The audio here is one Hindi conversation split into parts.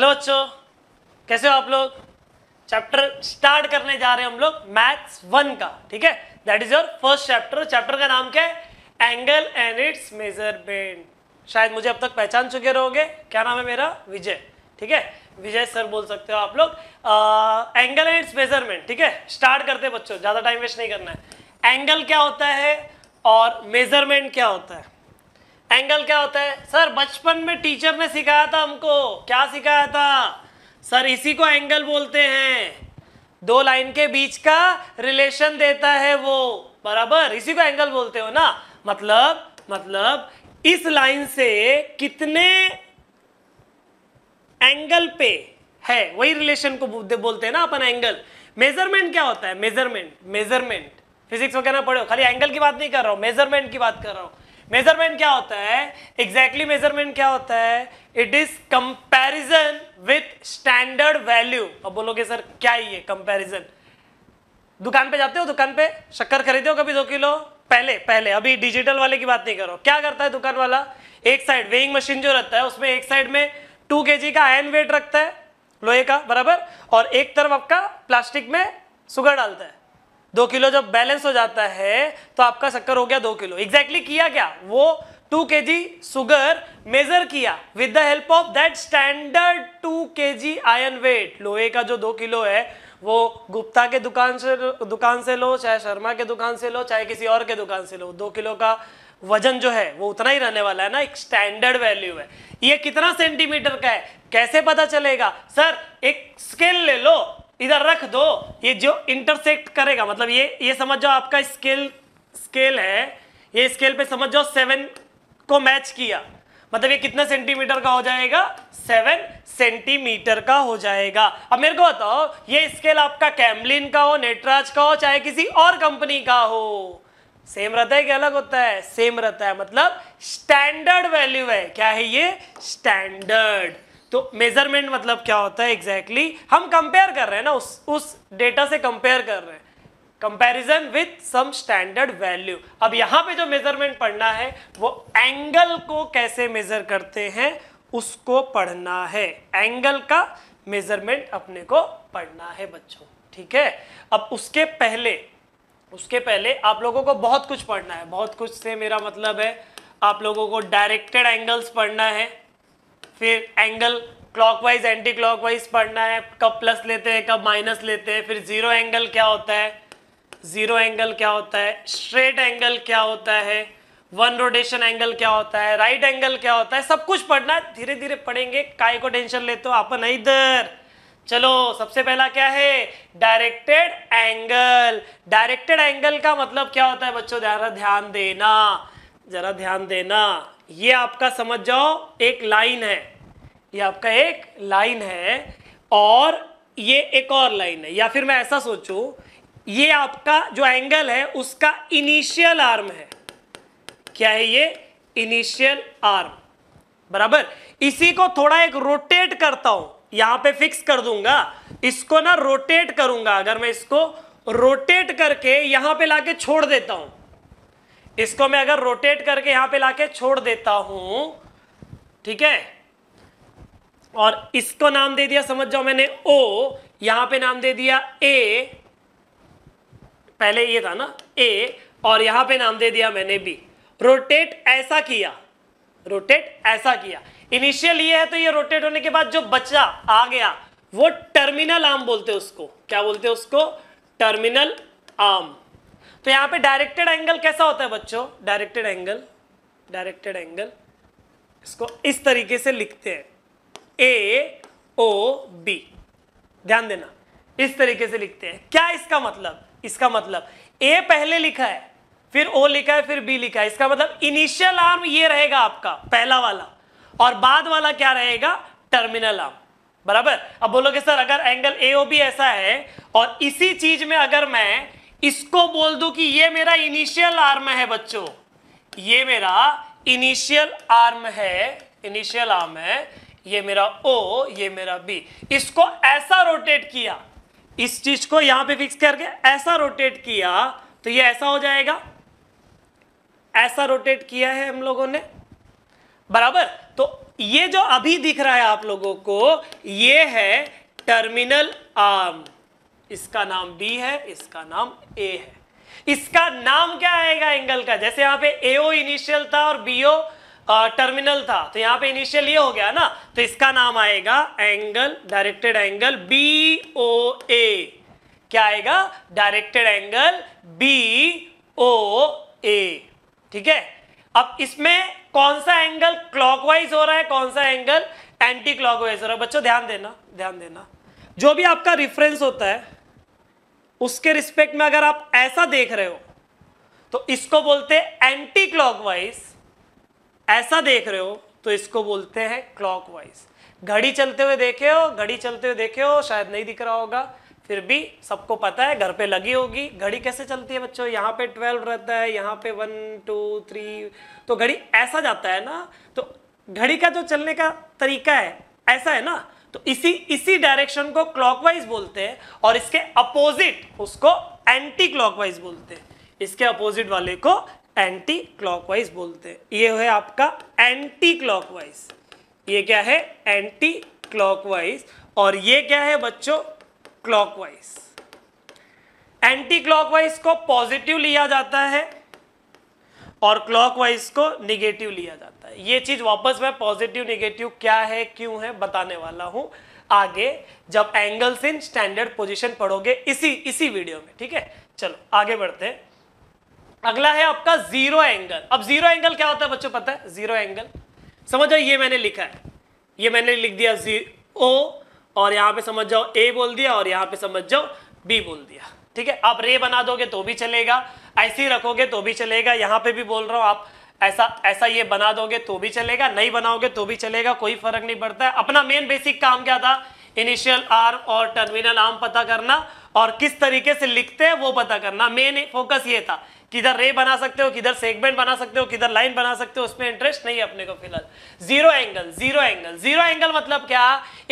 हेलो बच्चों कैसे हो आप लोग चैप्टर स्टार्ट करने जा रहे हैं हम लोग मैथ्स वन का ठीक है that is your first chapter chapter का नाम क्या है एंगल एंड इट्स मेजरमेंट शायद मुझे अब तक पहचान चुके रहोगे क्या नाम है मेरा विजय ठीक है विजय सर बोल सकते हो आप लोग एंगल एंड इट्स मेजरमेंट ठीक है स्टार्ट करते बच्चों ज़्यादा टाइम वेस्ट नहीं करना है एंगल क्या होता है और मेजरमेंट क्या होता है एंगल क्या होता है सर बचपन में टीचर ने सिखाया था हमको क्या सिखाया था सर इसी को एंगल बोलते हैं दो लाइन के बीच का रिलेशन देता है वो बराबर इसी को एंगल बोलते हो ना मतलब मतलब इस लाइन से कितने एंगल पे है वही रिलेशन को बोलते हैं ना अपन एंगल मेजरमेंट क्या होता है मेजरमेंट मेजरमेंट फिजिक्स वगैरह हो खाली एंगल की बात नहीं कर रहा हूँ मेजरमेंट की बात कर रहा हूँ मेजरमेंट क्या होता है एग्जैक्टली exactly मेजरमेंट क्या होता है it is comparison with standard value अब बोलोगे सर क्या ही है कंपैरिजन दुकान पे जाते हो दुकान पे शक्कर खरीदे हो कभी दो किलो पहले पहले अभी डिजिटल वाले की बात नहीं करो क्या करता है दुकान वाला एक साइड वेइंग मशीन जो रहता है उसमें एक साइड में टू के का आयन वेट रखता है लोहे का बराबर और एक तरफ आपका प्लास्टिक में सुगर डालता है दो किलो जब बैलेंस हो जाता है तो आपका शक्कर हो गया दो किलो एग्जैक्टली exactly किया क्या वो two K G sugar measure किया with the help of that standard two K G ion wait लोहे का जो दो किलो है वो गुप्ता के दुकान से दुकान से लो चाहे शर्मा के दुकान से लो चाहे किसी और के दुकान से लो दो किलो का वजन जो है वो उतना ही रहने वाला है ना एक स्टैंडर्ड वैल्यू है ये कितना सेंटीमीटर का है कैसे पता चलेगा सर एक स्केल ले लो इधर रख दो ये जो इंटरसेक्ट करेगा मतलब ये ये समझ जाओ आपका स्केल स्केल है ये स्केल पे समझ जाओ सेवन को मैच किया मतलब ये कितना सेंटीमीटर का हो जाएगा सेवन सेंटीमीटर का हो जाएगा अब मेरे को बताओ ये स्केल आपका कैमलिन का हो नेटराज का हो चाहे किसी और कंपनी का हो सेम रहता है कि अलग होता है सेम रहता है मतलब स्टैंडर्ड वैल्यू है क्या है ये स्टैंडर्ड तो मेजरमेंट मतलब क्या होता है एग्जैक्टली exactly, हम कंपेयर कर रहे हैं ना उस उस डेटा से कंपेयर कर रहे हैं comparison with some standard value अब यहाँ पे जो मेजरमेंट पढ़ना है वो एंगल को कैसे मेजर करते हैं उसको पढ़ना है एंगल का मेजरमेंट अपने को पढ़ना है बच्चों ठीक है अब उसके पहले उसके पहले आप लोगों को बहुत कुछ पढ़ना है बहुत कुछ से मेरा मतलब है आप लोगों को डायरेक्टेड एंगल्स पढ़ना है फिर एंगल क्लॉकवाइज एंटी क्लॉकवाइज पढ़ना है कब प्लस लेते हैं कब माइनस लेते हैं फिर जीरो एंगल क्या होता है जीरो एंगल क्या होता है स्ट्रेट एंगल क्या होता है वन रोटेशन एंगल क्या होता है राइट right एंगल क्या होता है सब कुछ पढ़ना धीरे धीरे पढ़ेंगे काय को टेंशन लेते हो अपन इधर चलो सबसे पहला क्या है डायरेक्टेड एंगल डायरेक्टेड एंगल का मतलब क्या होता है बच्चों जरा ध्यान देना जरा ध्यान देना ये आपका समझ जाओ एक लाइन है ये आपका एक लाइन है और ये एक और लाइन है या फिर मैं ऐसा सोचूं ये आपका जो एंगल है उसका इनिशियल आर्म है क्या है ये इनिशियल आर्म बराबर इसी को थोड़ा एक रोटेट करता हूं यहां पे फिक्स कर दूंगा इसको ना रोटेट करूंगा अगर मैं इसको रोटेट करके यहां पे लाके छोड़ देता हूं इसको मैं अगर रोटेट करके यहां पे लाके छोड़ देता हूं ठीक है और इसको नाम दे दिया समझ जाओ मैंने ओ यहां पे नाम दे दिया ए पहले ये था ना ए और यहां पे नाम दे दिया मैंने बी रोटेट ऐसा किया रोटेट ऐसा किया इनिशियल ये है तो ये रोटेट होने के बाद जो बचा आ गया वो टर्मिनल आर्म बोलते उसको क्या बोलते उसको टर्मिनल आर्म तो यहां पे डायरेक्टेड एंगल कैसा होता है बच्चों डायरेक्टेड एंगल डायरेक्टेड एंगल इसको इस तरीके से लिखते हैं ए ओ बी ध्यान देना इस तरीके से लिखते हैं क्या इसका मतलब इसका मतलब ए पहले लिखा है फिर ओ लिखा है फिर बी लिखा है इसका मतलब इनिशियल आर्म ये रहेगा आपका पहला वाला और बाद वाला क्या रहेगा टर्मिनल आर्म बराबर अब बोलोगे सर अगर एंगल ए ओ बी ऐसा है और इसी चीज में अगर मैं इसको बोल दो कि ये मेरा इनिशियल आर्म है बच्चों ये मेरा इनिशियल आर्म है इनिशियल आर्म है ये मेरा ओ ये मेरा बी इसको ऐसा रोटेट किया इस चीज को यहां पे फिक्स करके ऐसा रोटेट किया तो ये ऐसा हो जाएगा ऐसा रोटेट किया है हम लोगों ने बराबर तो ये जो अभी दिख रहा है आप लोगों को ये है टर्मिनल आर्म इसका नाम बी है इसका नाम ए है इसका नाम क्या आएगा एंगल का जैसे यहां पे एओ इनिशियल था और बीओ टर्मिनल था तो यहाँ पे इनिशियल ये हो गया ना तो इसका नाम आएगा angle directed angle B O A क्या आएगा directed angle B O A ठीक है अब इसमें कौन सा एंगल क्लॉकवाइज हो रहा है कौन सा एंगल एंटी क्लॉकवाइज हो रहा है बच्चों ध्यान देना ध्यान देना जो भी आपका रिफरेंस होता है उसके रिस्पेक्ट में अगर आप ऐसा देख रहे हो तो इसको बोलते हैं एंटी क्लॉकवाइज ऐसा देख रहे हो तो इसको बोलते हैं क्लॉकवाइज घड़ी चलते हुए देखे हो घड़ी चलते हुए देखे हो शायद नहीं दिख रहा होगा फिर भी सबको पता है घर पे लगी होगी घड़ी कैसे चलती है बच्चों यहाँ पे ट्वेल्व रहता है यहाँ पे वन टू थ्री तो घड़ी ऐसा जाता है ना तो घड़ी का जो चलने का तरीका है ऐसा है ना तो इसी इसी डायरेक्शन को क्लॉकवाइज बोलते हैं और इसके अपोजिट उसको एंटी क्लॉकवाइज बोलते हैं इसके अपोजिट वाले को एंटी क्लॉकवाइज बोलते हैं ये है आपका एंटी क्लॉकवाइज ये क्या है एंटी क्लॉकवाइज और ये क्या है बच्चों क्लॉकवाइज एंटी क्लॉकवाइज को पॉजिटिव लिया जाता है और क्लॉकवाइज को निगेटिव लिया जाता है ये चीज़ वापस मैं पॉजिटिव नेगेटिव क्या है क्यों है बताने वाला हूं आगे जब एंगल्स इन स्टैंडर्ड पोजीशन पढ़ोगे इसी इसी वीडियो में ठीक है चलो आगे बढ़ते हैं अगला है आपका जीरो एंगल अब जीरो एंगल क्या होता है बच्चों पता है जीरो एंगल समझ जाओ ये मैंने लिखा है ये मैंने लिख दिया ओ और यहां पे समझ जाओ ए बोल दिया और यहां पे समझ जाओ बी बोल दिया ठीक है आप रे बना दोगे तो भी चलेगा ऐसे ही रखोगे तो भी चलेगा यहां पे भी बोल रहा हूं आप ऐसा ऐसा ये बना दोगे तो भी चलेगा नहीं बनाओगे तो भी चलेगा कोई फर्क नहीं पड़ता है अपना मेन बेसिक काम क्या था इनिशियल आर और टर्मिनल आर्म पता करना और किस तरीके से लिखते हैं वो पता करना मेन फोकस ये था किधर रे बना सकते हो किधर सेगमेंट बना सकते हो किधर लाइन बना सकते हो उसमें इंटरेस्ट नहीं है अपने को फिलहाल zero angle zero angle zero angle मतलब क्या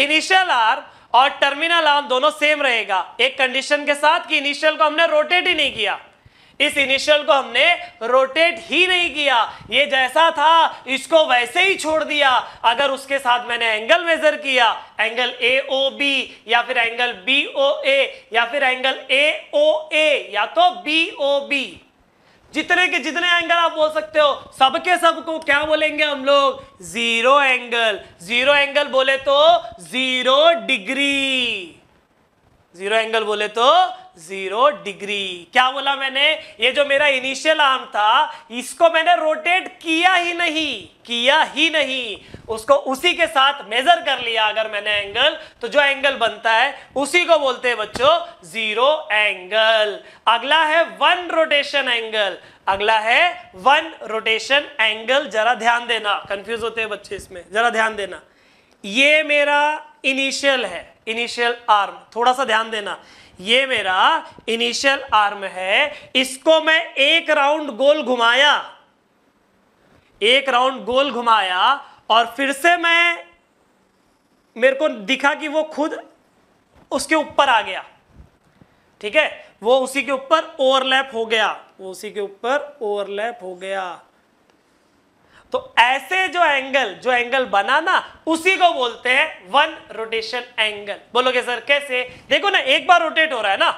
इनिशियल आर और टर्मिनल आर्म दोनों सेम रहेगा एक कंडीशन के साथ कि इनिशियल को हमने रोटेट ही नहीं किया इस इनिशियल को हमने रोटेट ही नहीं किया ये जैसा था इसको वैसे ही छोड़ दिया अगर उसके साथ मैंने एंगल मेजर किया एंगल ए ओ बी या फिर एंगल बी ओ ए या फिर एंगल ए ओ ए या तो बी ओ बी जितने के जितने एंगल आप बोल सकते हो सबके सबको क्या बोलेंगे हम लोग जीरो एंगल जीरो एंगल बोले तो जीरो डिग्री जीरो एंगल बोले तो जीरो डिग्री क्या बोला मैंने ये जो मेरा इनिशियल आर्म था इसको मैंने रोटेट किया ही नहीं किया ही नहीं उसको उसी के साथ मेजर कर लिया अगर मैंने एंगल तो जो एंगल बनता है उसी को बोलते हैं बच्चों जीरो एंगल अगला है वन रोटेशन एंगल अगला है वन रोटेशन एंगल जरा ध्यान देना कंफ्यूज होते हैं बच्चे इसमें जरा ध्यान देना ये मेरा इनिशियल है इनिशियल आर्म थोड़ा सा ध्यान देना ये मेरा इनिशियल आर्म है इसको मैं एक राउंड गोल घुमाया एक राउंड गोल घुमाया और फिर से मैं मेरे को दिखा कि वो खुद उसके ऊपर आ गया ठीक है वो उसी के ऊपर ओवरलैप हो गया वो उसी के ऊपर ओवरलैप हो गया तो ऐसे जो एंगल जो एंगल बना ना उसी को बोलते हैं वन रोटेशन एंगल बोलोगे सर कैसे देखो ना एक बार रोटेट हो रहा है ना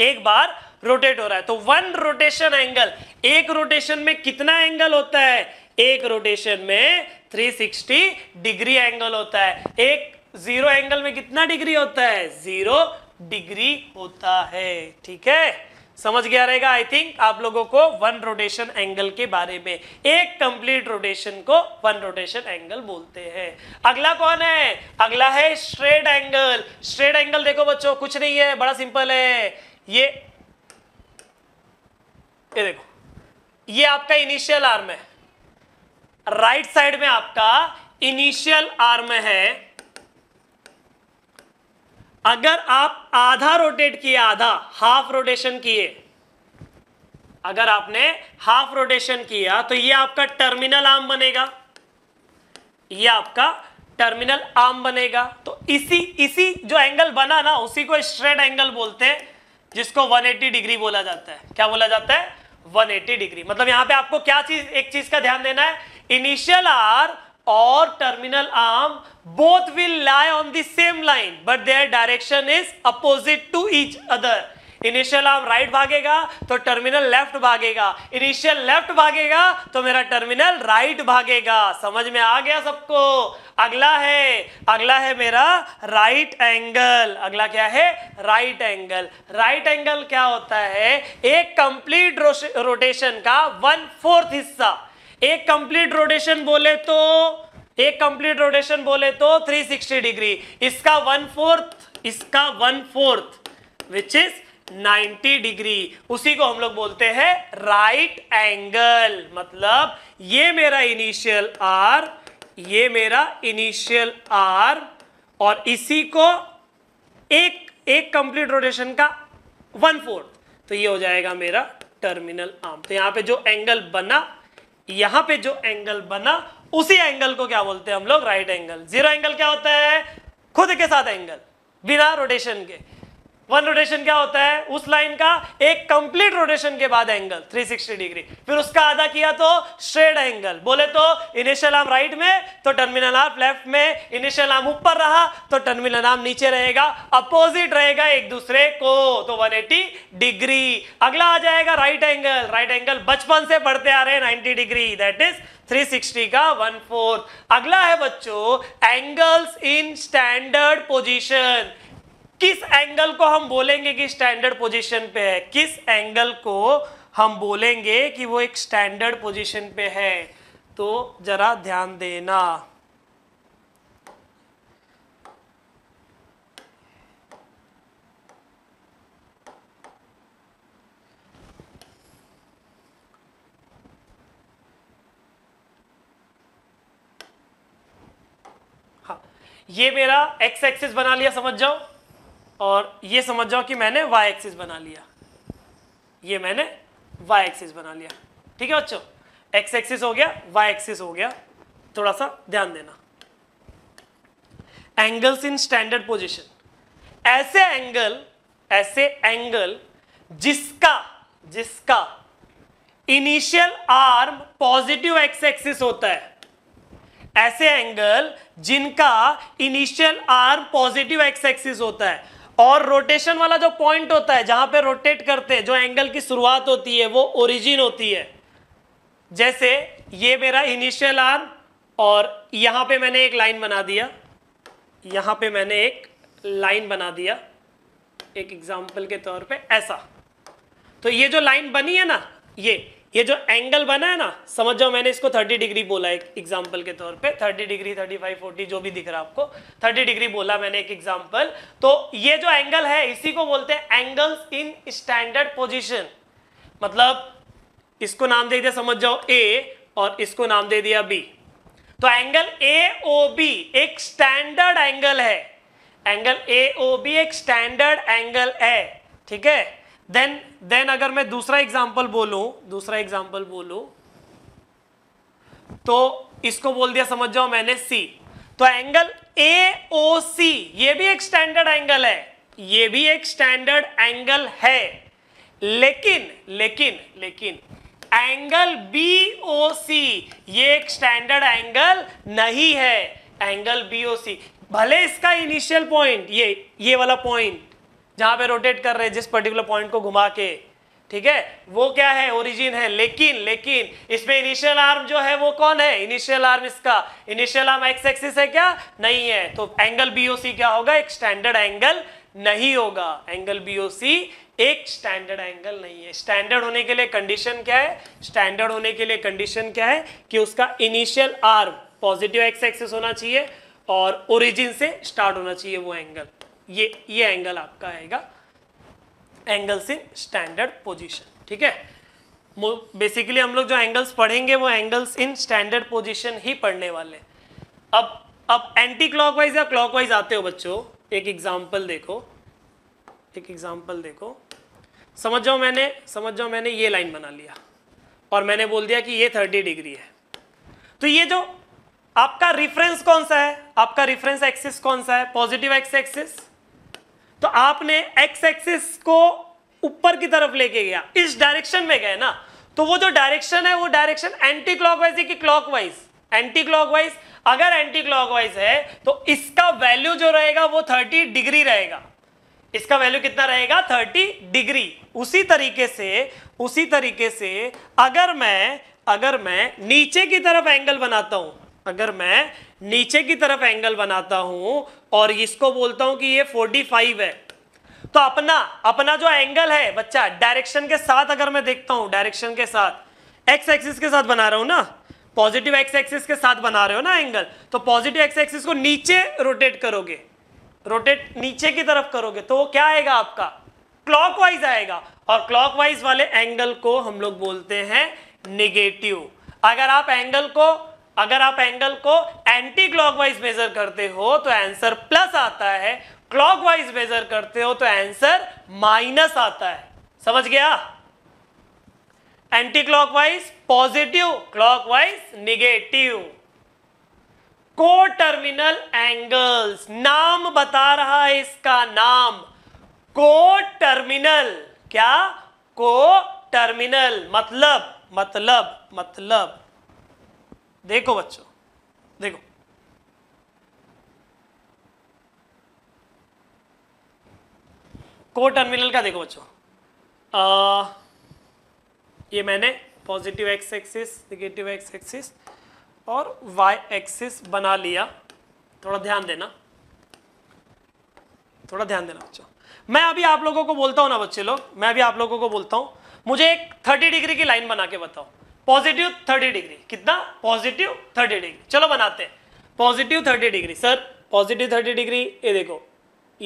एक बार रोटेट हो रहा है तो वन रोटेशन एंगल एक रोटेशन में कितना एंगल होता है एक रोटेशन में 360 डिग्री एंगल होता है एक जीरो एंगल में कितना डिग्री होता है जीरो डिग्री होता है ठीक है समझ गया रहेगा आई थिंक आप लोगों को वन रोटेशन एंगल के बारे में एक कंप्लीट रोटेशन को वन रोटेशन एंगल बोलते हैं अगला कौन है अगला है स्ट्रेट एंगल स्ट्रेट एंगल देखो बच्चों कुछ नहीं है बड़ा सिंपल है ये ये देखो ये आपका इनिशियल आर्म है राइट साइड में आपका इनिशियल आर्म है अगर आप आधा रोटेट किए आधा हाफ रोटेशन किए अगर आपने हाफ रोटेशन किया तो ये आपका टर्मिनल आर्म बनेगा ये आपका टर्मिनल आर्म बनेगा तो इसी इसी जो एंगल बना ना उसी को स्ट्रेट एंगल बोलते हैं जिसको 180 डिग्री बोला जाता है क्या बोला जाता है 180 डिग्री मतलब यहां पे आपको क्या चीज एक चीज का ध्यान देना है इनिशियल आर और terminal arm both will lie on the same line but their direction is opposite to each other initial arm right भागेगा तो टर्मिनल लेफ्ट भागेगा इनिशियल लेफ्ट भागेगा तो मेरा टर्मिनल राइट भागेगा समझ में आ गया सबको अगला है अगला है मेरा राइट एंगल अगला क्या है राइट एंगल राइट एंगल क्या होता है एक कंप्लीट रोटेशन का वन फोर्थ हिस्सा एक कंप्लीट रोटेशन बोले तो एक कंप्लीट रोटेशन बोले तो 360 डिग्री इसका वन फोर्थ इसका one fourth which is 90 degree उसी को हम लोग बोलते हैं राइट एंगल मतलब ये मेरा इनिशियल आर ये मेरा इनिशियल आर और इसी को एक एक कंप्लीट रोटेशन का वन फोर्थ तो ये हो जाएगा मेरा टर्मिनल आर्म तो यहां पे जो एंगल बना यहां पे जो एंगल बना उसी एंगल को क्या बोलते हैं हम लोग राइट एंगल जीरो एंगल क्या होता है खुद के साथ एंगल बिना रोटेशन के वन रोटेशन क्या होता है उस लाइन का एक कंप्लीट रोटेशन के बाद एंगल 360 डिग्री फिर उसका आधा किया तो स्ट्रेट एंगल बोले तो इनिशियल आर्म राइट में तो टर्मिनल आर्म लेफ्ट में इनिशियल आर्म ऊपर रहा तो टर्मिनल आर्म नीचे रहेगा अपोजिट रहेगा एक दूसरे को तो 180 डिग्री अगला आ जाएगा राइट एंगल राइट एंगल बचपन से पढ़ते आ रहे हैं नाइनटी डिग्री दैट इज 360 का वन फोर्थ अगला है बच्चों एंगल्स इन स्टैंडर्ड पोजीशन किस एंगल को हम बोलेंगे कि स्टैंडर्ड पोजीशन पे है किस एंगल को हम बोलेंगे कि वो एक स्टैंडर्ड पोजीशन पे है तो जरा ध्यान देना हाँ, ये मेरा एक्स एक्सिस बना लिया समझ जाओ और ये समझ जाओ कि मैंने वाई एक्सिस बना लिया ये मैंने वाई एक्सिस बना लिया ठीक है बच्चों एक्स एक्सिस हो गया वाई एक्सिस हो गया थोड़ा सा ध्यान देना एंगल्स इन स्टैंडर्ड पोजिशन ऐसे एंगल ऐसे एंगल जिसका जिसका initial arm positive x axis होता है ऐसे एंगल जिनका initial arm positive x axis होता है और रोटेशन वाला जो पॉइंट होता है जहां पे रोटेट करते हैं जो एंगल की शुरुआत होती है वो ओरिजिन होती है जैसे ये मेरा इनिशियल आर्म और यहां पे मैंने एक लाइन बना दिया यहां पे मैंने एक लाइन बना दिया एक एग्जाम्पल के तौर पे ऐसा तो ये जो लाइन बनी है ना ये ये जो एंगल बना है ना समझ जाओ मैंने इसको 30 डिग्री बोला एक एग्जाम्पल के तौर पे 30 डिग्री 35 40 जो भी दिख रहा है आपको 30 डिग्री बोला मैंने एक एग्जाम्पल तो ये जो एंगल है इसी को बोलते हैं एंगल्स इन स्टैंडर्ड पोजिशन मतलब इसको नाम दे दिया समझ जाओ ए और इसको नाम दे दिया बी तो एंगल ए ओ बी एक स्टैंडर्ड एंगल है एंगल ए ओ बी एक स्टैंडर्ड एंगल है ठीक है देन देन अगर मैं दूसरा एग्जाम्पल बोलू दूसरा एग्जाम्पल बोलू तो इसको बोल दिया समझ जाओ मैंने सी तो एंगल ए ओ सी ये भी एक स्टैंडर्ड एंगल है ये भी एक स्टैंडर्ड एंगल है लेकिन लेकिन लेकिन एंगल बी ओ सी ये एक स्टैंडर्ड एंगल नहीं है एंगल बी ओ सी भले इसका इनिशियल पॉइंट ये ये वाला पॉइंट जहां पे रोटेट कर रहे हैं जिस पर्टिकुलर पॉइंट को घुमा के ठीक है वो क्या है ओरिजिन है लेकिन लेकिन इसमें इनिशियल आर्म जो है वो कौन है इनिशियल आर्म इसका इनिशियल आर्म एक्स एक्सिस है क्या नहीं है तो एंगल बीओसी क्या होगा एक स्टैंडर्ड एंगल नहीं होगा एंगल बीओसी एक स्टैंडर्ड एंगल नहीं है स्टैंडर्ड होने के लिए कंडीशन क्या है स्टैंडर्ड होने के लिए कंडीशन क्या है कि उसका initial arm positive x axis होना चाहिए और ओरिजिन से स्टार्ट होना चाहिए वो एंगल ये ये एंगल आपका आएगा एंगल्स इन स्टैंडर्ड पोजिशन ठीक है बेसिकली हम लोग जो एंगल्स पढ़ेंगे वो एंगल्स इन स्टैंडर्ड पोजिशन ही पढ़ने वाले अब अब एंटी क्लॉकवाइज या क्लॉकवाइज आते हो बच्चों एक एग्जांपल देखो एक एग्जांपल देखो समझ जाओ मैंने समझ जाओ मैंने ये लाइन बना लिया और मैंने बोल दिया कि ये थर्टी डिग्री है तो ये जो आपका रिफरेंस कौन सा है आपका रिफरेंस एक्सिस कौन सा है पॉजिटिव एक्स एक्सिस तो आपने एक्स एक्सिस को ऊपर की तरफ लेके गया इस डायरेक्शन में गए ना तो वो जो डायरेक्शन है वो डायरेक्शन एंटी क्लॉकवाइज है कि क्लॉकवाइज एंटी क्लॉकवाइज अगर एंटी क्लॉकवाइज है तो इसका वैल्यू जो रहेगा वो 30 डिग्री रहेगा इसका वैल्यू कितना रहेगा 30 डिग्री उसी तरीके से उसी तरीके से अगर मैं अगर मैं नीचे की तरफ एंगल बनाता हूं अगर मैं नीचे की तरफ एंगल बनाता हूं और इसको बोलता हूं कि ये 45 है तो अपना अपना जो एंगल है बच्चा डायरेक्शन के साथ अगर मैं देखता हूं डायरेक्शन के साथ एक्स एक्सिस के साथ बना रहा हूं ना पॉजिटिव एक्स एक्सिस के साथ बना रहे हो ना एंगल तो पॉजिटिव एक्स एक्सिस को नीचे रोटेट करोगे रोटेट नीचे की तरफ करोगे तो वो क्या आएगा आपका क्लॉकवाइज आएगा और क्लॉकवाइज वाले एंगल को हम लोग बोलते हैं निगेटिव अगर आप एंगल को अगर आप एंगल को एंटी क्लॉकवाइज मेजर करते हो तो आंसर प्लस आता है क्लॉकवाइज मेजर करते हो तो आंसर माइनस आता है समझ गया anti clockwise positive clockwise negative coterminal angles नाम बता रहा है इसका नाम को टर्मिनल क्या को टर्मिनल मतलब मतलब मतलब देखो बच्चों देखो को टर्मिनल का देखो बच्चों ये मैंने positive x axis negative x axis और वाई एक्सिस बना लिया थोड़ा ध्यान देना थोड़ा ध्यान देना बच्चों मैं अभी आप लोगों को बोलता हूं ना बच्चे लोग मैं अभी आप लोगों को बोलता हूं मुझे एक थर्टी डिग्री की लाइन बना के बताओ पॉजिटिव थर्टी डिग्री कितना पॉजिटिव थर्टी डिग्री चलो बनाते हैं positive thirty degree sir positive thirty degree ये देखो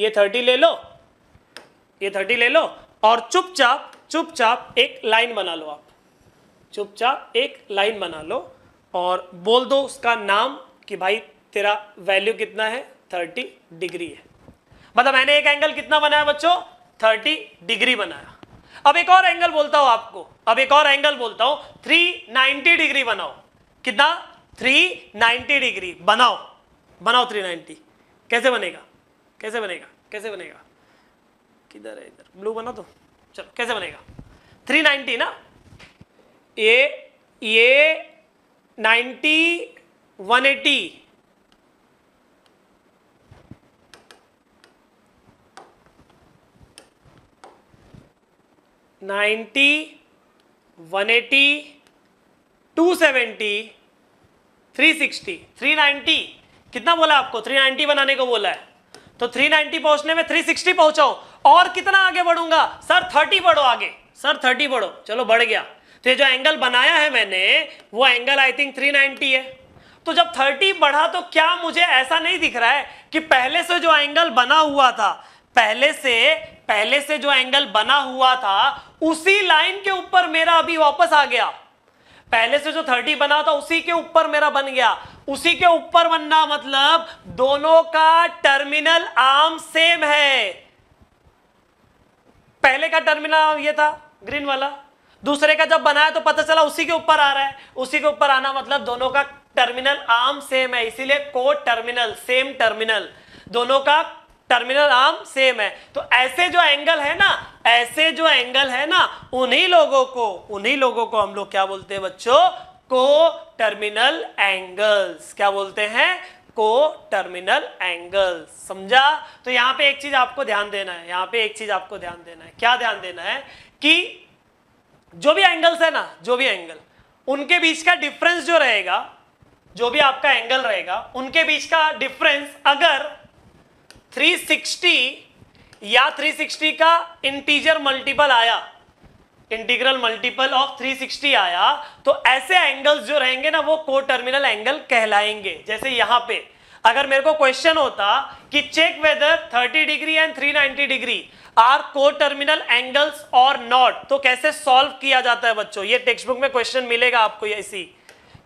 ये थर्टी ले लो ये थर्टी ले लो और चुपचाप चुपचाप एक लाइन बना लो आप चुपचाप एक लाइन बना लो और बोल दो उसका नाम कि भाई तेरा वैल्यू कितना है थर्टी डिग्री है मतलब मैंने एक एंगल कितना बनाया बच्चों थर्टी डिग्री बनाया अब एक और एंगल बोलता हूं आपको अब एक और एंगल बोलता हूं 390 डिग्री बनाओ कितना 390 डिग्री बनाओ बनाओ 390 कैसे बनेगा कैसे बनेगा कैसे बनेगा किधर है इधर ब्लू बना दो चलो कैसे बनेगा 390 ना ये ये 90 180 ninety one eighty two seventy three sixty three ninety कितना बोला आपको थ्री नाइन्टी बनाने को बोला है तो थ्री नाइन्टी पहुंचने में थ्री सिक्सटी पहुंचाऊ और कितना आगे बढ़ूंगा सर थर्टी बढ़ो आगे सर थर्टी बढ़ो चलो बढ़ गया तो ये जो एंगल बनाया है मैंने वो angle I think three ninety है तो जब थर्टी बढ़ा तो क्या मुझे ऐसा नहीं दिख रहा है कि पहले से जो एंगल बना हुआ था पहले से पहले से जो एंगल बना हुआ था उसी लाइन के ऊपर मेरा अभी वापस आ गया पहले से जो 30 बना था उसी के ऊपर मेरा बन गया उसी के ऊपर बनना मतलब दोनों का टर्मिनल आर्म सेम है पहले का टर्मिनल आर्म ये था ग्रीन वाला दूसरे का जब बनाया तो पता चला उसी के ऊपर आ रहा है उसी के ऊपर आना मतलब दोनों का टर्मिनल आर्म सेम है इसीलिए को टर्मिनल सेम टर्मिनल दोनों का टर्मिनल आर्म सेम है तो ऐसे जो एंगल है ना ऐसे जो एंगल है ना उन्हीं लोगों को उन्हीं लोगों को हम लोग क्या बोलते हैं बच्चों को टर्मिनल एंगल्स क्या बोलते हैं को टर्मिनल एंगल समझा तो यहां पे एक चीज आपको ध्यान देना है यहां पे एक चीज आपको ध्यान देना है क्या ध्यान देना है कि जो भी एंगल्स है ना जो भी एंगल उनके बीच का डिफरेंस जो रहेगा जो भी आपका एंगल रहेगा उनके बीच का डिफरेंस अगर 360 या 360 का इंटीजर मल्टीपल आया इंटीग्रल मल्टीपल ऑफ 360 आया तो ऐसे एंगल्स जो रहेंगे ना वो को टर्मिनल एंगल कहलाएंगे जैसे यहां पे अगर मेरे को क्वेश्चन होता कि check whether 30 degree and 390 degree are coterminal angles or not तो कैसे सॉल्व किया जाता है बच्चों ये टेक्स्ट बुक में क्वेश्चन मिलेगा आपको इसी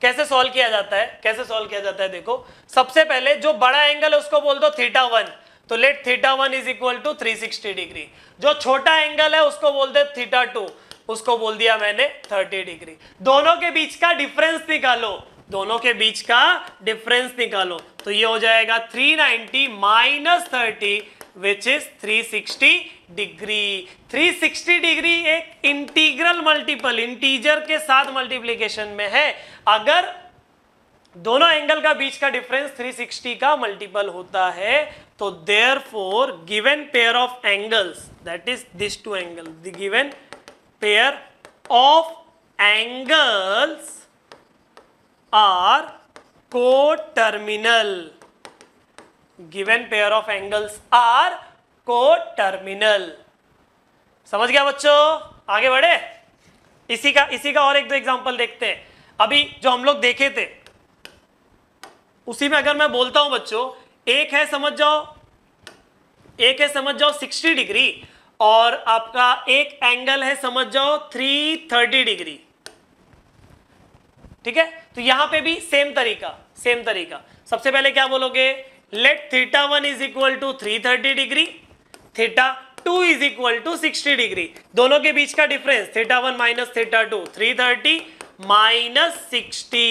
कैसे सॉल्व किया जाता है कैसे सॉल्व किया जाता है देखो सबसे पहले जो बड़ा एंगल है उसको बोल दो थीटा वन तो let theta one is equal to three sixty degree जो छोटा एंगल है उसको बोल दे थीटा टू उसको बोल दिया मैंने थर्टी डिग्री दोनों के बीच का डिफरेंस निकालो दोनों के बीच का डिफरेंस निकालो तो ये हो जाएगा 390 ninety minus thirty which is 360 degree 360 degree एक इंटीग्रल मल्टीपल इंटीजर के साथ मल्टीप्लीकेशन में है अगर दोनों एंगल का बीच का डिफरेंस 360 का मल्टीपल होता है तो therefore given pair of angles that is this two angle the given pair of angles are coterminal given pair of angles are coterminal समझ गया बच्चों आगे बढ़े इसी का इसी का और एक दो एग्जाम्पल देखते हैं अभी जो हम लोग देखे थे उसी में अगर मैं बोलता हूं बच्चों एक है समझ जाओ एक है समझ जाओ 60 डिग्री और आपका एक एंगल है समझ जाओ 330 डिग्री ठीक है तो यहां पे भी सेम तरीका सेम तरीका सबसे पहले क्या बोलोगे let theta one is equal to three thirty degree theta two is equal to sixty degree दोनों के बीच का difference theta one minus theta two three thirty minus sixty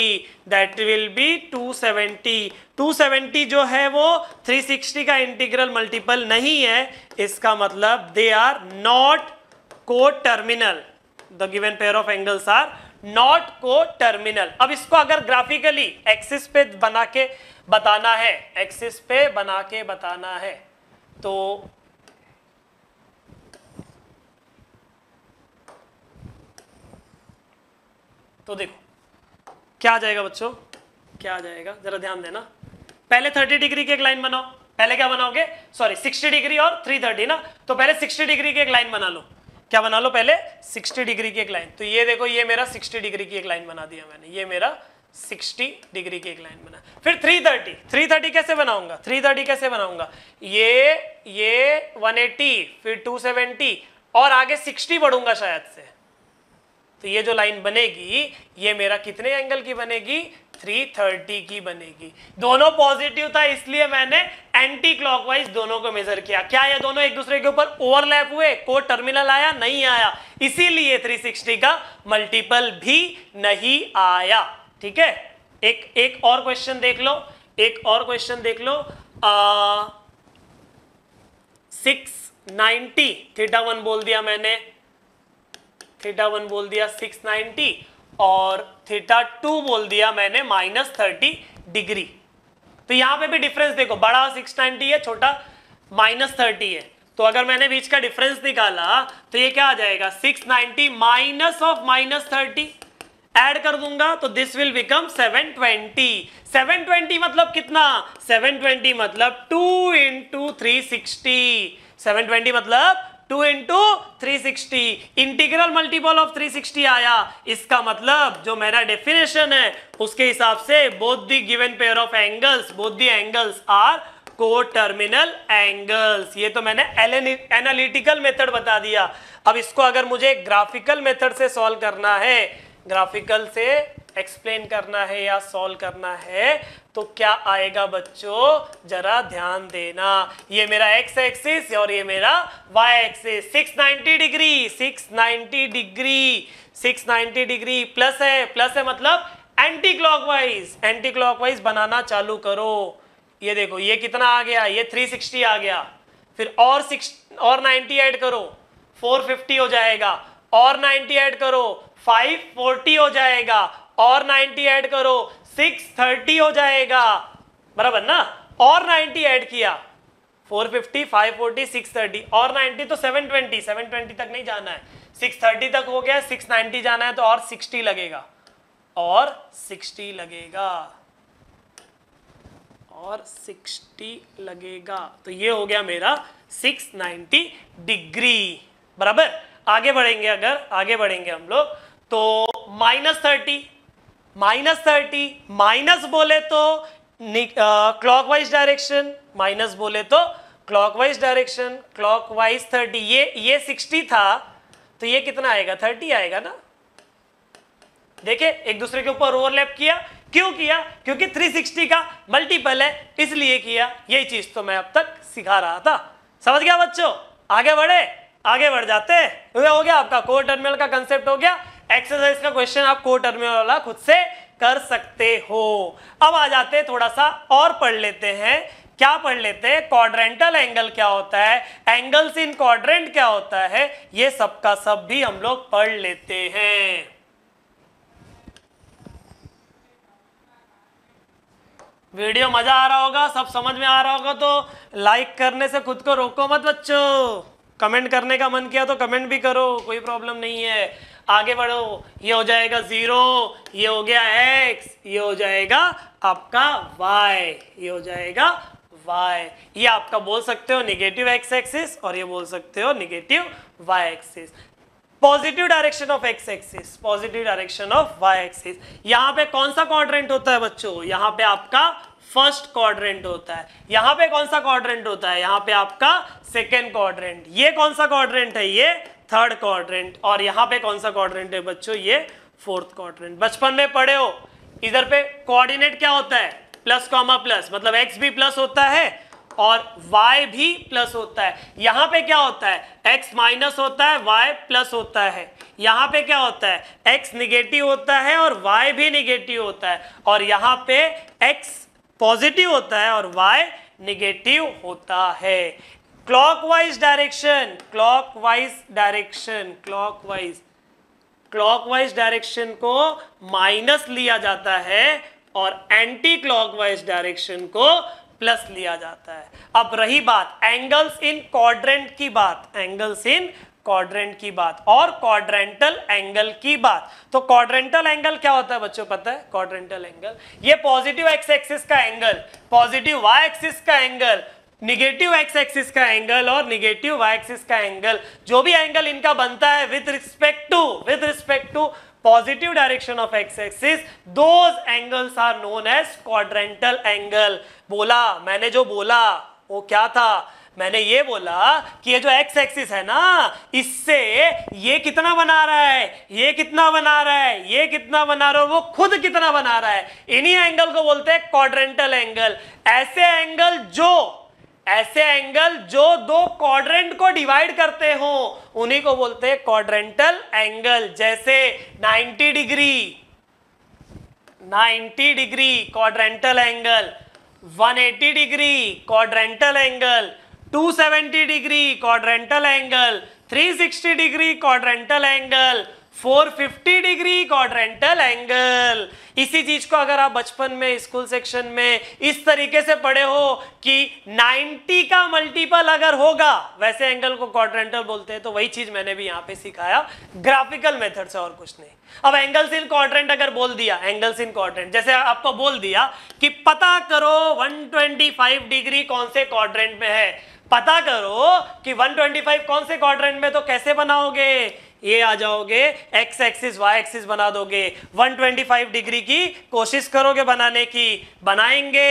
that will be two seventy 270 जो है वो 360 का इंटीग्रल मल्टीपल नहीं है इसका मतलब they are not coterminal the given pair of angles are not coterminal अब इसको अगर ग्राफिकली एक्सिस पे बना के बताना है एक्सिस पे बना के बताना है तो तो देखो क्या आ जाएगा बच्चों क्या आ जाएगा जरा ध्यान देना पहले 30 डिग्री की एक लाइन बनाओ पहले क्या बनाओगे सॉरी 60 डिग्री और 330 ना तो पहले 60 डिग्री की एक लाइन बना लो क्या बना लो पहले 60 डिग्री की एक लाइन तो ये देखो ये मेरा 60 डिग्री की एक लाइन बना दिया मैंने ये मेरा 60 डिग्री की एक लाइन बना फिर 330 330 कैसे बनाऊंगा 330 कैसे बनाऊंगा ये ये 180 फिर 270 और आगे 60 बढ़ूंगा शायद से तो ये जो लाइन बनेगी ये मेरा कितने एंगल की बनेगी 330 की बनेगी दोनों पॉजिटिव था इसलिए मैंने एंटी क्लॉकवाइज दोनों को मेजर किया क्या ये दोनों एक दूसरे के ऊपर ओवरलैप हुए को टर्मिनल आया नहीं आया इसीलिए 360 का मल्टीपल भी नहीं आया ठीक है एक एक और क्वेश्चन देख लो एक और क्वेश्चन देख लो सिक्स नाइनटी थीटा वन बोल दिया मैंने थीटा वन बोल दिया सिक्स नाइनटी और थीटा टू बोल दिया मैंने माइनस थर्टी डिग्री तो यहां पे भी डिफरेंस देखो बड़ा सिक्स नाइनटी है छोटा माइनस थर्टी है तो अगर मैंने बीच का डिफरेंस निकाला तो ये क्या आ जाएगा six ninety minus of minus thirty add कर दूंगा तो this will become seven twenty seven twenty मतलब कितना सेवन ट्वेंटी मतलब two into three sixty seven twenty मतलब two into three sixty integral multiple of three sixty आया इसका मतलब जो मेरा डेफिनेशन है उसके हिसाब से both the given pair of angles both the angles are coterminal angles ये तो मैंने एनालिटिकल मेथड बता दिया अब इसको अगर मुझे ग्राफिकल मेथड से सॉल्व करना है ग्राफिकल से एक्सप्लेन करना है या सॉल्व करना है तो क्या आएगा बच्चों जरा ध्यान देना ये मेरा एक्स एक्सिस और ये मेरा y axis 690 degree 690 degree 690 degree plus है प्लस है मतलब एंटी क्लॉकवाइज एंटी क्लॉकवाइज बनाना चालू करो ये देखो ये कितना आ गया ये 360 आ गया फिर और सिक्स और 90 ऐड करो 450 हो जाएगा और 90 ऐड करो 540 हो जाएगा और 90 ऐड करो 630 हो जाएगा बराबर ना और 90 ऐड किया 450, 540, 630 और 90 तो 720, 720 तक नहीं जाना है 630 तक हो गया 690 जाना है तो और 60 लगेगा और 60 लगेगा और 60 लगेगा तो ये हो गया मेरा 690 डिग्री बराबर आगे बढ़ेंगे अगर आगे बढ़ेंगे हम लोग तो minus thirty minus thirty minus बोले तो क्लॉकवाइज डायरेक्शन माइनस बोले तो क्लॉकवाइज डायरेक्शन क्लॉकवाइज थर्टी ये ये सिक्सटी था तो ये कितना आएगा थर्टी आएगा ना देखिए एक दूसरे के ऊपर ओवरलैप किया क्यों किया क्योंकि 360 का मल्टीपल है इसलिए किया यही चीज तो मैं अब तक सिखा रहा था समझ गया बच्चों आगे बढ़े आगे बढ़ जाते हो गया आपका कोर टर्मिनल का कंसेप्ट हो गया एक्सरसाइज का क्वेश्चन आप को टर्मिनोला खुद से कर सकते हो अब आ जाते हैं थोड़ा सा और पढ़ लेते हैं क्या पढ़ लेते हैं क्वाड्रेंटल एंगल क्या होता है एंगल्स इन क्वाड्रेंट क्या होता है ये सब का सब भी हम लोग पढ़ लेते हैं वीडियो मजा आ रहा होगा सब समझ में आ रहा होगा तो लाइक करने से खुद को रोको मत बच्चों कमेंट करने का मन किया तो कमेंट भी करो कोई प्रॉब्लम नहीं है आगे बढ़ो ये हो जाएगा जीरो ये हो गया एक्स ये हो जाएगा आपका वाई ये हो जाएगा वाई ये आपका बोल सकते हो निगेटिव एक्स एक्सिस और ये बोल सकते हो negative y axis positive direction of x axis positive direction of y axis यहाँ पे कौन सा क्वाड्रेंट होता है बच्चों यहाँ पे आपका फर्स्ट क्वाड्रेंट होता है यहाँ पे कौन सा क्वाड्रेंट होता है यहाँ पे आपका सेकेंड क्वाड्रेंट ये कौन सा क्वाड्रेंट है ये थर्ड क्वाड्रेंट और यहाँ पे कौन सा क्वाड्रेंट है बच्चों ये फोर्थ क्वाड्रेंट बचपन में पढ़े हो इधर पे कोऑर्डिनेट क्या होता है प्लस कॉमा प्लस मतलब एक्स भी प्लस होता है और वाई भी प्लस होता है यहाँ पे क्या होता है एक्स माइनस होता है वाई प्लस होता है यहाँ पे क्या होता है एक्स निगेटिव होता है और वाई भी निगेटिव होता है और यहाँ पे एक्स पॉजिटिव होता है और वाई निगेटिव होता है clockwise direction clockwise direction clockwise clockwise direction को माइनस लिया जाता है और एंटी क्लॉकवाइज डायरेक्शन को प्लस लिया जाता है अब रही बात एंगल्स इन क्वाड्रेंट की बात एंगल्स इन क्वाड्रेंट की बात और क्वाड्रेंटल एंगल की बात तो क्वाड्रेंटल एंगल क्या होता है बच्चों पता है क्वाड्रेंटल एंगल ये पॉजिटिव एक्स एक्सिस का एंगल पॉजिटिव वाई एक्सिस का एंगल निगेटिव एक्स एक्सिस का एंगल और निगेटिव वाई एक्सिस का एंगल जो भी एंगल इनका बनता है with respect to with respect to positive direction of x axis those angles are known as quadrantal angle बोला मैंने जो बोला वो क्या था मैंने ये बोला कि ये जो x एक्सिस है ना इससे ये कितना बना रहा है ये कितना बना रहा है ये कितना बना रहा है वो खुद कितना बना रहा है इन्हीं एंगल को बोलते हैं क्वाड्रेंटल एंगल ऐसे एंगल जो ऐसे एंगल जो दो क्वाड्रेंट को डिवाइड करते हो उन्हीं को बोलते हैं क्वाड्रेंटल एंगल जैसे 90 degree 90 degree quadrantal angle 180 degree quadrantal angle 270 degree quadrantal angle 360 degree quadrantal angle 450 degree quadrantal angle इसी चीज को अगर आप बचपन में स्कूल सेक्शन में इस तरीके से पढ़े हो कि 90 का मल्टीपल अगर होगा वैसे एंगल को क्वाड्रेंटल बोलते हैं तो वही चीज मैंने भी यहाँ पे सिखाया ग्राफिकल मेथड से और कुछ नहीं अब एंगल्स इन क्वाड्रेंट अगर बोल दिया एंगल्स इन क्वाड्रेंट जैसे आपको बोल दिया कि पता करो वन डिग्री कौन से क्वाड्रेंट में है पता करो कि 125 कौन से क्वाड्रेंट में तो कैसे बनाओगे ये आ जाओगे एक्स एक्सिस वाई एक्सिस बना दोगे 125 डिग्री की कोशिश करोगे बनाने की बनाएंगे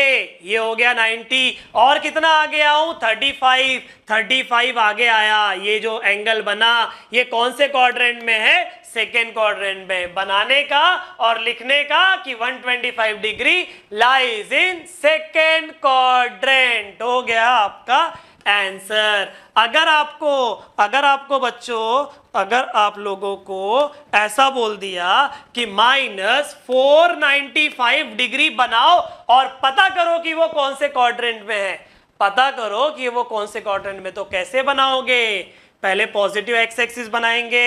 ये हो गया 90 और कितना आगे आऊं 35 35 आगे आया ये जो एंगल बना ये कौन से क्वाड्रेंट में है सेकेंड क्वाड्रेंट में बनाने का और लिखने का कि 125 degree lies in second quadrant हो गया आपका आंसर अगर आपको अगर आपको बच्चों अगर आप लोगों को ऐसा बोल दिया कि minus four ninety five degree बनाओ और पता करो कि वो कौन से क्वाड्रेंट में है पता करो कि वो कौन से क्वाड्रेंट में तो कैसे बनाओगे पहले पॉजिटिव एक्स एक्सिस बनाएंगे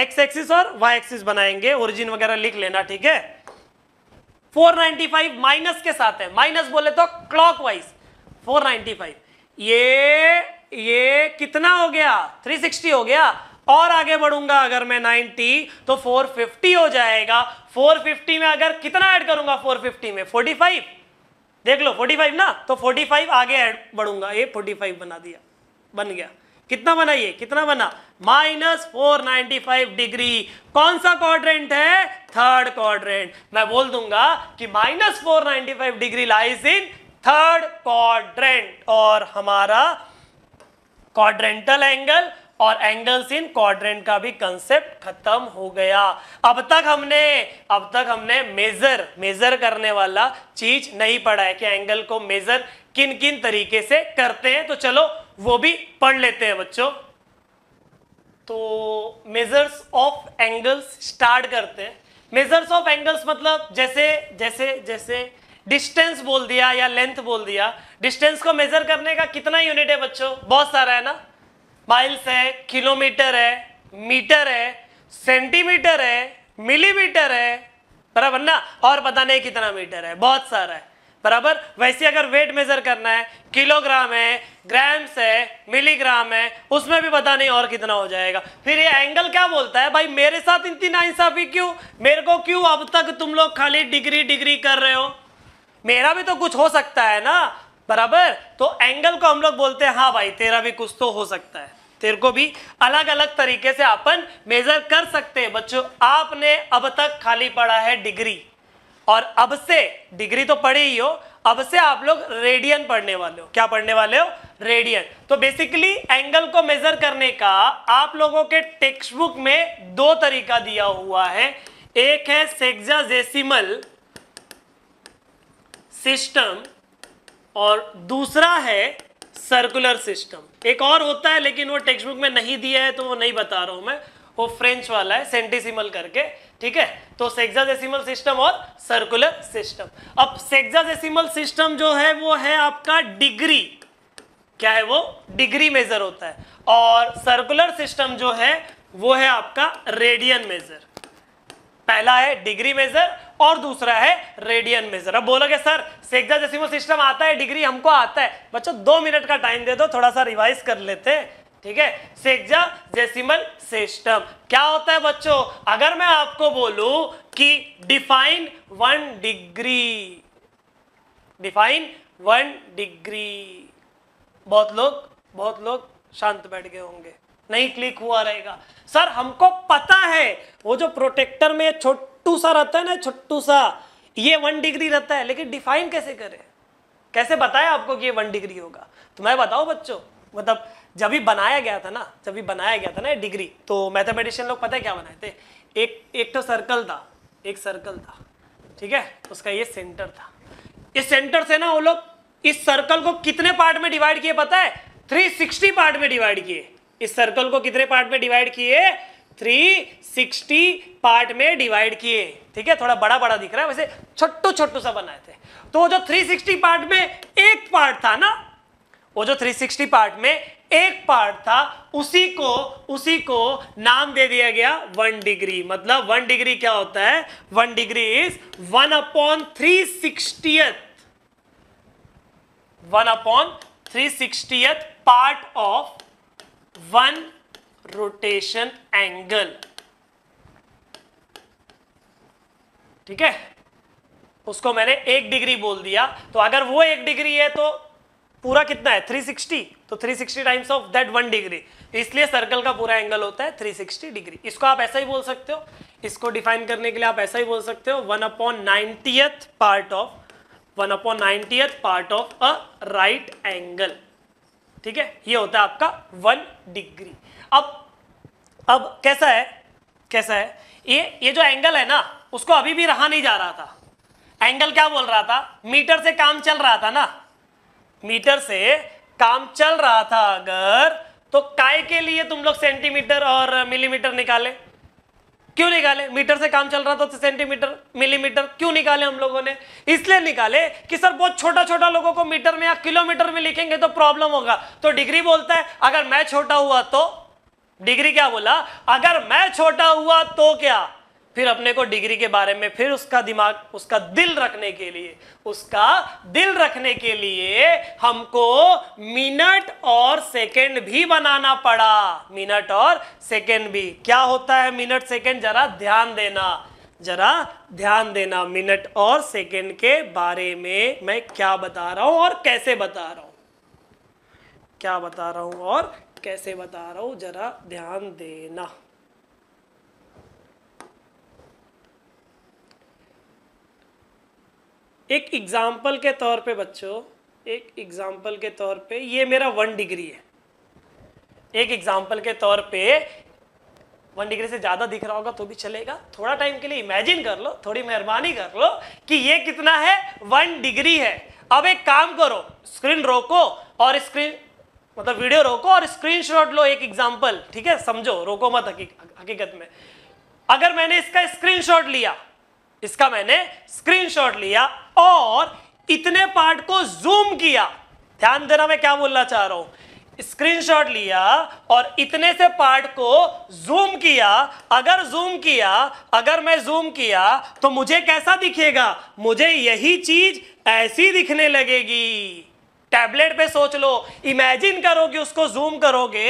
एक्स एक्सिस और वाई एक्सिस बनाएंगे ओरिजिन वगैरह लिख लेना ठीक है 495 माइनस के साथ है माइनस बोले तो क्लॉकवाइज 495 ये ये कितना हो गया 360 हो गया और आगे बढ़ूंगा अगर मैं 90 तो 450 हो जाएगा 450 में अगर कितना ऐड करूंगा 450 में 45 देख लो 45 ना तो 45 आगे ऐड बढ़ूंगा ये 45 बना दिया बन गया कितना बना ये कितना बना माइनस फोर डिग्री कौन सा क्वाड्रेंट है थर्ड क्वाड्रेंट मैं बोल दूंगा कि minus four degree lies in third quadrant और हमारा क्वाड्रेंटल एंगल और एंगल्स इन क्वाड्रेंट का भी कंसेप्ट खत्म हो गया अब तक हमने अब तक हमने मेजर मेजर करने वाला चीज नहीं पढ़ा है कि एंगल को मेजर किन किन तरीके से करते हैं तो चलो वो भी पढ़ लेते हैं बच्चों तो मेजर्स ऑफ एंगल्स स्टार्ट करते हैं मेजर्स ऑफ एंगल्स मतलब जैसे जैसे जैसे डिस्टेंस बोल दिया या लेंथ बोल दिया डिस्टेंस को मेजर करने का कितना यूनिट है बच्चों बहुत सारा है ना माइल्स है किलोमीटर है मीटर है सेंटीमीटर है मिलीमीटर है बराबर ना और पता नहीं कितना मीटर है बहुत सारा है बराबर वैसे अगर वेट मेजर करना है किलोग्राम है ग्राम्स है मिलीग्राम है उसमें भी पता नहीं और कितना हो जाएगा फिर ये एंगल क्या बोलता है भाई मेरे साथ इतनी नाइंसाफी क्यों मेरे को क्यों अब तक तुम लोग खाली डिग्री डिग्री कर रहे हो मेरा भी तो कुछ हो सकता है ना बराबर तो एंगल को हम लोग बोलते हैं हाँ भाई तेरा भी कुछ तो हो सकता है तेरे को भी अलग अलग तरीके से अपन मेजर कर सकते हैं बच्चों आपने अब तक खाली पढ़ा है डिग्री और अब से डिग्री तो पढ़े ही हो अब से आप लोग रेडियन पढ़ने वाले हो क्या पढ़ने वाले हो रेडियन तो बेसिकली एंगल को मेजर करने का आप लोगों के टेक्स्ट बुक में दो तरीका दिया हुआ है एक है सेक्जा जेसिमल सिस्टम और दूसरा है सर्कुलर सिस्टम एक और होता है लेकिन वो टेक्स्ट बुक में नहीं दिया है तो वो नहीं बता रहा हूं मैं वो फ्रेंच वाला है सेंटिसिमल करके ठीक है तो सेक्साजेसिमल सिस्टम और सर्कुलर सिस्टम अब सेक्साजेसिमल सिस्टम जो है वो है आपका डिग्री क्या है वो डिग्री मेजर होता है और सर्कुलर सिस्टम जो है वो है आपका रेडियन मेजर पहला है डिग्री मेजर और दूसरा है रेडियन मेजर अब बोलोगे सर सेक्जा डेसिमल सिस्टम आता है डिग्री हमको आता है बच्चों दो मिनट का टाइम दे दो थोड़ा सा रिवाइज कर लेते हैं ठीक है सेक्जा डेसिमल सिस्टम क्या होता है बच्चों अगर मैं आपको बोलूं कि define one degree define one degree बहुत लोग बहुत लोग शांत बैठ गए होंगे नहीं क्लिक हुआ रहेगा सर हमको पता है वो जो प्रोटेक्टर में छोटू सा रहता है ना छोटू सा ये वन डिग्री रहता है लेकिन डिफाइन कैसे करें कैसे बताया आपको कि ये वन डिग्री होगा तो मैं बताओ बच्चों मतलब जब भी बनाया गया था ना जब भी बनाया गया था ना डिग्री तो मैथमेटिशियन लोग पता है क्या बनाए थे एक एक तो सर्कल था एक सर्कल था ठीक है उसका ये सेंटर था इस सेंटर से ना वो लोग इस सर्कल को कितने पार्ट में डिवाइड किए पता है 360 पार्ट में डिवाइड किए इस सर्कल को कितने पार्ट में डिवाइड किए 360 पार्ट में डिवाइड किए ठीक है थोड़ा बड़ा बड़ा दिख रहा है वैसे छोटू छोटू सा बनाए थे तो वो जो 360 पार्ट में एक पार्ट था ना वो जो 360 पार्ट में एक पार्ट था उसी को उसी को नाम दे दिया गया वन डिग्री मतलब वन डिग्री क्या होता है one degree is one upon three sixty one upon three sixty part of one rotation angle ठीक है उसको मैंने एक डिग्री बोल दिया तो अगर वो एक डिग्री है तो पूरा कितना है 360 तो 360 times of that one degree इसलिए सर्कल का पूरा एंगल होता है 360 डिग्री इसको आप ऐसा ही बोल सकते हो इसको डिफाइन करने के लिए आप ऐसा ही बोल सकते हो one upon ninetieth part of one upon ninetieth part of a right angle ठीक है ये होता है आपका वन डिग्री अब अब कैसा है कैसा है ये ये जो एंगल है ना उसको अभी भी रहा नहीं जा रहा था एंगल क्या बोल रहा था मीटर से काम चल रहा था ना मीटर से काम चल रहा था अगर तो काय के लिए तुम लोग सेंटीमीटर और मिलीमीटर निकाले क्यों निकाले मीटर से काम चल रहा था तो सेंटीमीटर मिलीमीटर क्यों निकाले हम लोगों ने इसलिए निकाले कि सर बहुत छोटा छोटा लोगों को मीटर में या किलोमीटर में लिखेंगे तो प्रॉब्लम होगा तो डिग्री बोलता है अगर मैं छोटा हुआ तो डिग्री क्या बोला अगर मैं छोटा हुआ तो क्या फिर अपने को डिग्री के बारे में फिर उसका दिमाग उसका दिल रखने के लिए उसका दिल रखने के लिए हमको मिनट और सेकंड भी बनाना पड़ा मिनट और सेकंड भी क्या होता है मिनट सेकंड जरा ध्यान देना जरा ध्यान देना मिनट और सेकंड के बारे में मैं क्या बता रहा हूं और कैसे बता रहा हूं क्या बता रहा हूं और कैसे बता रहा हूं जरा ध्यान देना एक एग्ज़ाम्पल के तौर पे बच्चों एक एग्ज़ाम्पल के तौर पे ये मेरा वन डिग्री है एक एग्ज़ाम्पल के तौर पे वन डिग्री से ज़्यादा दिख रहा होगा तो भी चलेगा थोड़ा टाइम के लिए इमेजिन कर लो थोड़ी मेहरबानी कर लो कि ये कितना है वन डिग्री है अब एक काम करो स्क्रीन रोको और स्क्रीन मतलब वीडियो रोको और स्क्रीन लो एक एग्जाम्पल ठीक है समझो रोको मत हकीकत में अगर मैंने इसका स्क्रीनशॉट लिया इसका मैंने स्क्रीनशॉट लिया और इतने पार्ट को जूम किया ध्यान देना मैं क्या बोलना चाह रहा हूं स्क्रीनशॉट लिया और इतने से पार्ट को जूम किया अगर जूम किया अगर मैं जूम किया तो मुझे कैसा दिखेगा मुझे यही चीज ऐसी दिखने लगेगी टैबलेट पे सोच लो इमेजिन करोगे उसको जूम करोगे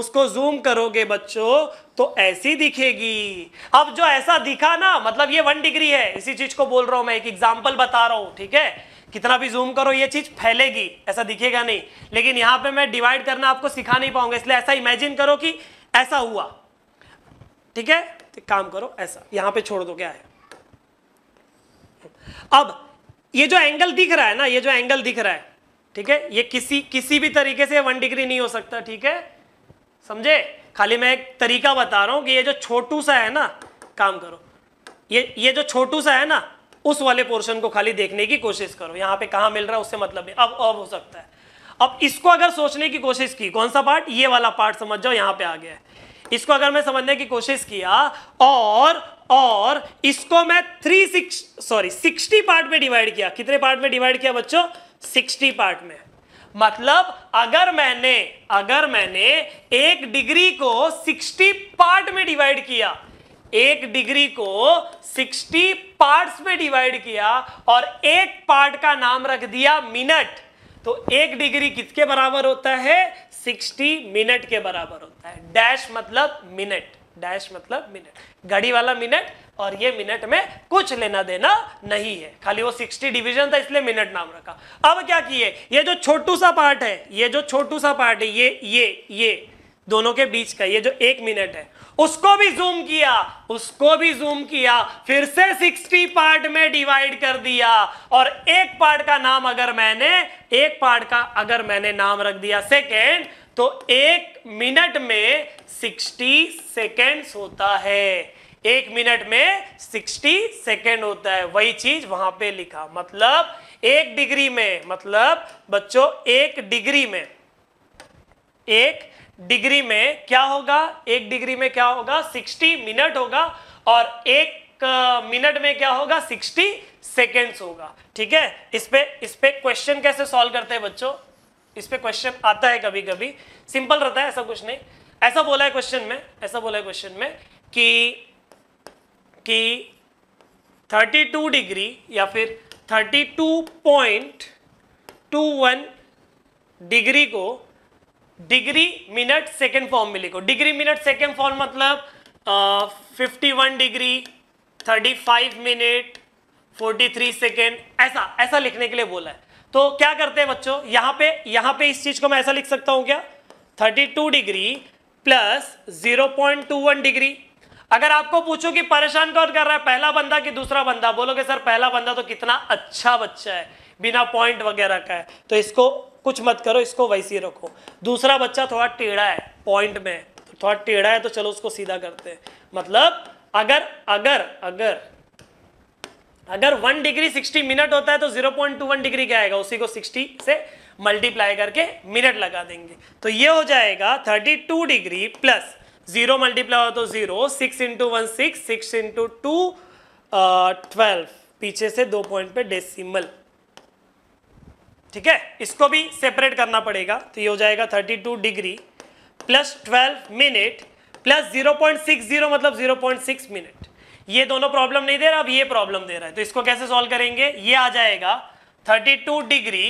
उसको जूम करोगे बच्चों तो ऐसी दिखेगी अब जो ऐसा दिखा ना मतलब ये वन डिग्री है इसी चीज को बोल रहा हूं मैं एक एग्जाम्पल बता रहा हूं ठीक है कितना भी जूम करो ये चीज फैलेगी ऐसा दिखेगा नहीं लेकिन यहां पे मैं डिवाइड करना आपको सिखा नहीं पाऊंगा इसलिए ऐसा इमेजिन करो कि ऐसा हुआ ठीक है तो काम करो ऐसा यहां पे छोड़ दो क्या है अब ये जो एंगल दिख रहा है ना ये जो एंगल दिख रहा है ठीक है ये किसी किसी भी तरीके से वन डिग्री नहीं हो सकता ठीक है समझे खाली मैं एक तरीका बता रहा हूं कि ये जो छोटू सा है ना काम करो ये ये जो छोटू सा है ना उस वाले पोर्शन को खाली देखने की कोशिश करो यहां पे कहां मिल रहा है उससे मतलब है अब अब हो सकता है अब इसको अगर सोचने की कोशिश की कौन सा पार्ट ये वाला पार्ट समझ जाओ यहां पे आ गया है इसको अगर मैं समझने की कोशिश किया और और इसको मैं three six sorry sixty part में डिवाइड किया कितने पार्ट में डिवाइड किया बच्चों सिक्सटी पार्ट में मतलब अगर मैंने अगर मैंने एक डिग्री को सिक्सटी पार्ट में डिवाइड किया एक डिग्री को 60 पार्ट्स में डिवाइड किया और एक पार्ट का नाम रख दिया मिनट तो एक डिग्री किसके बराबर होता है 60 मिनट के बराबर होता है डैश मतलब मिनट डैश मतलब मिनट घड़ी वाला मिनट और ये मिनट में कुछ लेना देना नहीं है खाली वो 60 डिवीजन था इसलिए मिनट नाम रखा अब क्या किए ये जो छोटू सा पार्ट है ये जो छोटू सा पार्ट है ये ये ये दोनों के बीच का ये जो एक मिनट है उसको भी जूम किया उसको भी जूम किया फिर से 60 पार्ट में डिवाइड कर दिया और एक पार्ट का नाम अगर मैंने एक पार्ट का अगर मैंने नाम रख दिया सेकेंड तो एक मिनट में 60 सेकेंड्स होता है एक मिनट में सिक्सटी सेकेंड होता है वही चीज वहां पे लिखा मतलब एक डिग्री में मतलब बच्चों एक डिग्री में एक डिग्री में क्या होगा एक डिग्री में क्या होगा सिक्सटी मिनट होगा और एक मिनट में क्या होगा सिक्सटी सेकेंड्स होगा ठीक है इस पे इस पे क्वेश्चन कैसे सॉल्व करते हैं बच्चों इस पे क्वेश्चन आता है कभी कभी सिंपल रहता है ऐसा कुछ नहीं ऐसा बोला है क्वेश्चन में ऐसा बोला है क्वेश्चन में कि कि 32 डिग्री या फिर 32.21 डिग्री को डिग्री मिनट सेकेंड फॉर्म में लिखो डिग्री मिनट सेकेंड फॉर्म मतलब fifty one degree thirty five minute forty three second ऐसा ऐसा लिखने के लिए बोला है तो क्या करते हैं बच्चों यहाँ पे यहाँ पे इस चीज को मैं ऐसा लिख सकता हूँ क्या thirty two degree plus zero point two one degree अगर आपको पूछो कि परेशान कौन कर रहा है पहला बंदा कि दूसरा बंदा बोलोगे सर पहला बंदा तो कितना अच्छा बच्चा है बिना पॉइंट वगैरह का है तो इसको कुछ मत करो इसको वैसे ही रखो दूसरा बच्चा थोड़ा टेढ़ा है पॉइंट में थोड़ा टेढ़ा है तो चलो उसको सीधा करते हैं मतलब अगर अगर अगर अगर वन डिग्री सिक्सटी मिनट होता है तो zero point two one degree क्या आएगा उसी को सिक्सटी से मल्टीप्लाई करके मिनट लगा देंगे तो ये हो जाएगा thirty two degree plus zero multiply हो तो zero six into one six six into two twelve पीछे से दो पॉइंट पे डेसिमल ठीक है इसको भी सेपरेट करना पड़ेगा तो ये हो जाएगा thirty two degree plus twelve minute plus zero point six zero मतलब जीरो पॉइंट सिक्स मिनट ये दोनों प्रॉब्लम नहीं दे रहा अब ये प्रॉब्लम दे रहा है तो इसको कैसे सॉल्व करेंगे ये आ जाएगा थर्टी टू डिग्री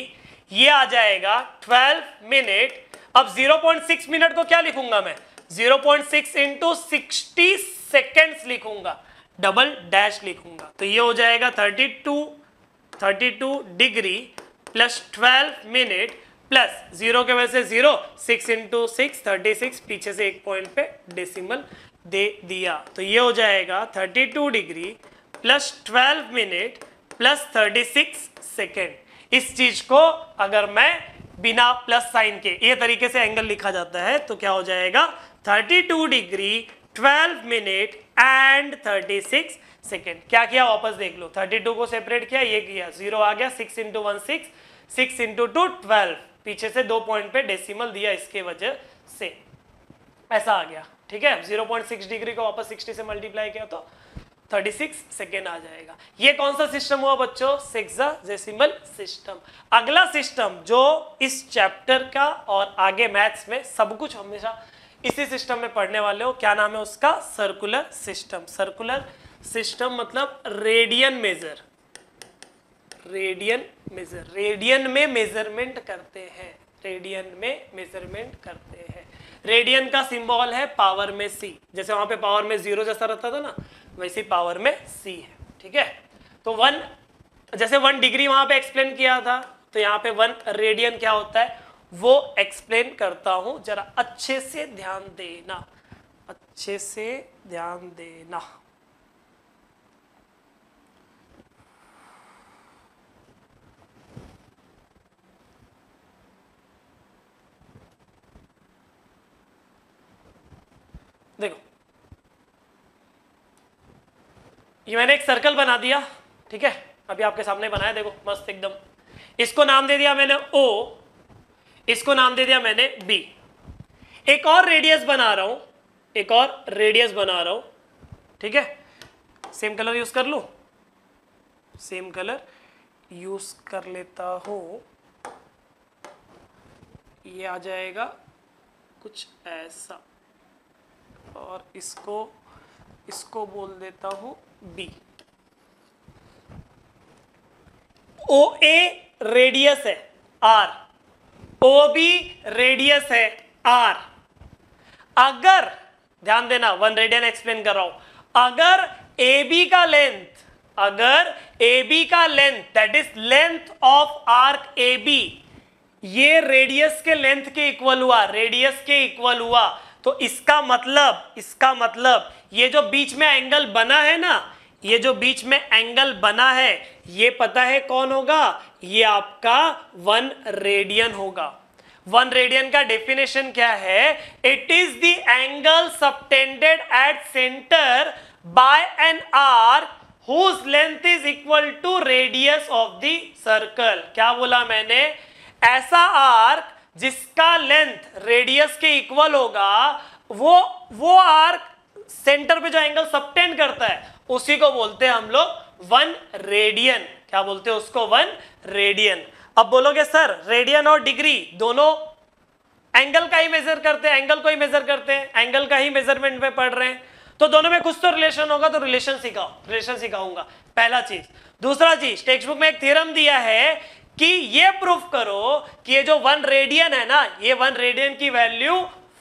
ये आ जाएगा ट्वेल्व मिनट अब जीरो पॉइंट सिक्स मिनट को क्या लिखूंगा मैं zero point six into sixty second लिखूंगा डबल डैश लिखूंगा तो ये हो जाएगा thirty two thirty two degree plus twelve minute plus zero के वैसे zero six into six thirty six पीछे से एक पॉइंट पे डेसिमल दे दिया तो ये हो जाएगा thirty two degree plus twelve minute plus thirty six second इस चीज को अगर मैं बिना प्लस साइन के ये तरीके से एंगल लिखा जाता है तो क्या हो जाएगा 32 डिग्री 12 मिनट एंड 36 सेकेंड क्या किया वापस देख लो 32 को सेपरेट किया ये किया जीरो आ गया six into one six six into two twelve पीछे से दो पॉइंट पे डेसिमल दिया इसके वजह से ऐसा आ गया ठीक है 0.6 डिग्री को वापस 60 से मल्टीप्लाई किया तो 36 सेकेंड आ जाएगा ये कौन सा सिस्टम हुआ बच्चों सेक्साजेसिमल सिस्टम अगला सिस्टम जो इस चैप्टर का और आगे मैथ्स में सब कुछ हमेशा इसी सिस्टम में पढ़ने वाले हो क्या नाम है उसका सर्कुलर सिस्टम सर्कुलर सिस्टम मतलब radian measure radian measure radian में मेजरमेंट करते हैं रेडियन में मेजरमेंट करते हैं रेडियन का सिंबल है पावर में सी जैसे वहां पे पावर में जीरो जैसा रहता था ना वैसे पावर में सी है ठीक है तो वन जैसे वन डिग्री वहां पे एक्सप्लेन किया था तो यहाँ पे वन रेडियन क्या होता है वो एक्सप्लेन करता हूं जरा अच्छे से ध्यान देना अच्छे से ध्यान देना देखो ये मैंने एक सर्कल बना दिया ठीक है अभी आपके सामने बनाया देखो मस्त एकदम इसको नाम दे दिया मैंने ओ इसको नाम दे दिया मैंने बी एक और रेडियस बना रहा हूं एक और रेडियस बना रहा हूं ठीक है सेम कलर यूज कर लू सेम कलर यूज कर लेता हूं ये आ जाएगा कुछ ऐसा और इसको इसको बोल देता हूं बी ओ ए रेडियस है आर ओ बी रेडियस है आर अगर ध्यान देना वन रेडियन एक्सप्लेन कर रहा हूं अगर ए बी का लेंथ अगर ए बी का length that is length of arc A B ये रेडियस के लेंथ के इक्वल हुआ रेडियस के इक्वल हुआ तो इसका मतलब इसका मतलब ये जो बीच में एंगल बना है ना ये जो बीच में एंगल बना है ये पता है कौन होगा ये आपका वन रेडियन होगा वन रेडियन का डेफिनेशन क्या है it is the angle subtended at centre by an arc whose length is equal to radius of the circle क्या बोला मैंने ऐसा आर्क जिसका लेंथ रेडियस के इक्वल होगा वो वो आर्क सेंटर पे जो एंगल सबटेंड करता है उसी को बोलते हैं हम लोग वन रेडियन क्या बोलते हैं उसको वन रेडियन अब बोलोगे सर रेडियन और डिग्री दोनों एंगल का ही मेजर करते हैं एंगल को ही मेजर करते हैं एंगल का ही मेजरमेंट में पढ़ रहे हैं तो दोनों में कुछ तो रिलेशन होगा तो रिलेशन सिखाओ रिलेशन सिखाऊंगा पहला चीज दूसरा चीज टेक्स्ट बुक में एक थ्योरम दिया है कि ये प्रूफ करो कि ये जो वन रेडियन है ना ये वन रेडियन की वैल्यू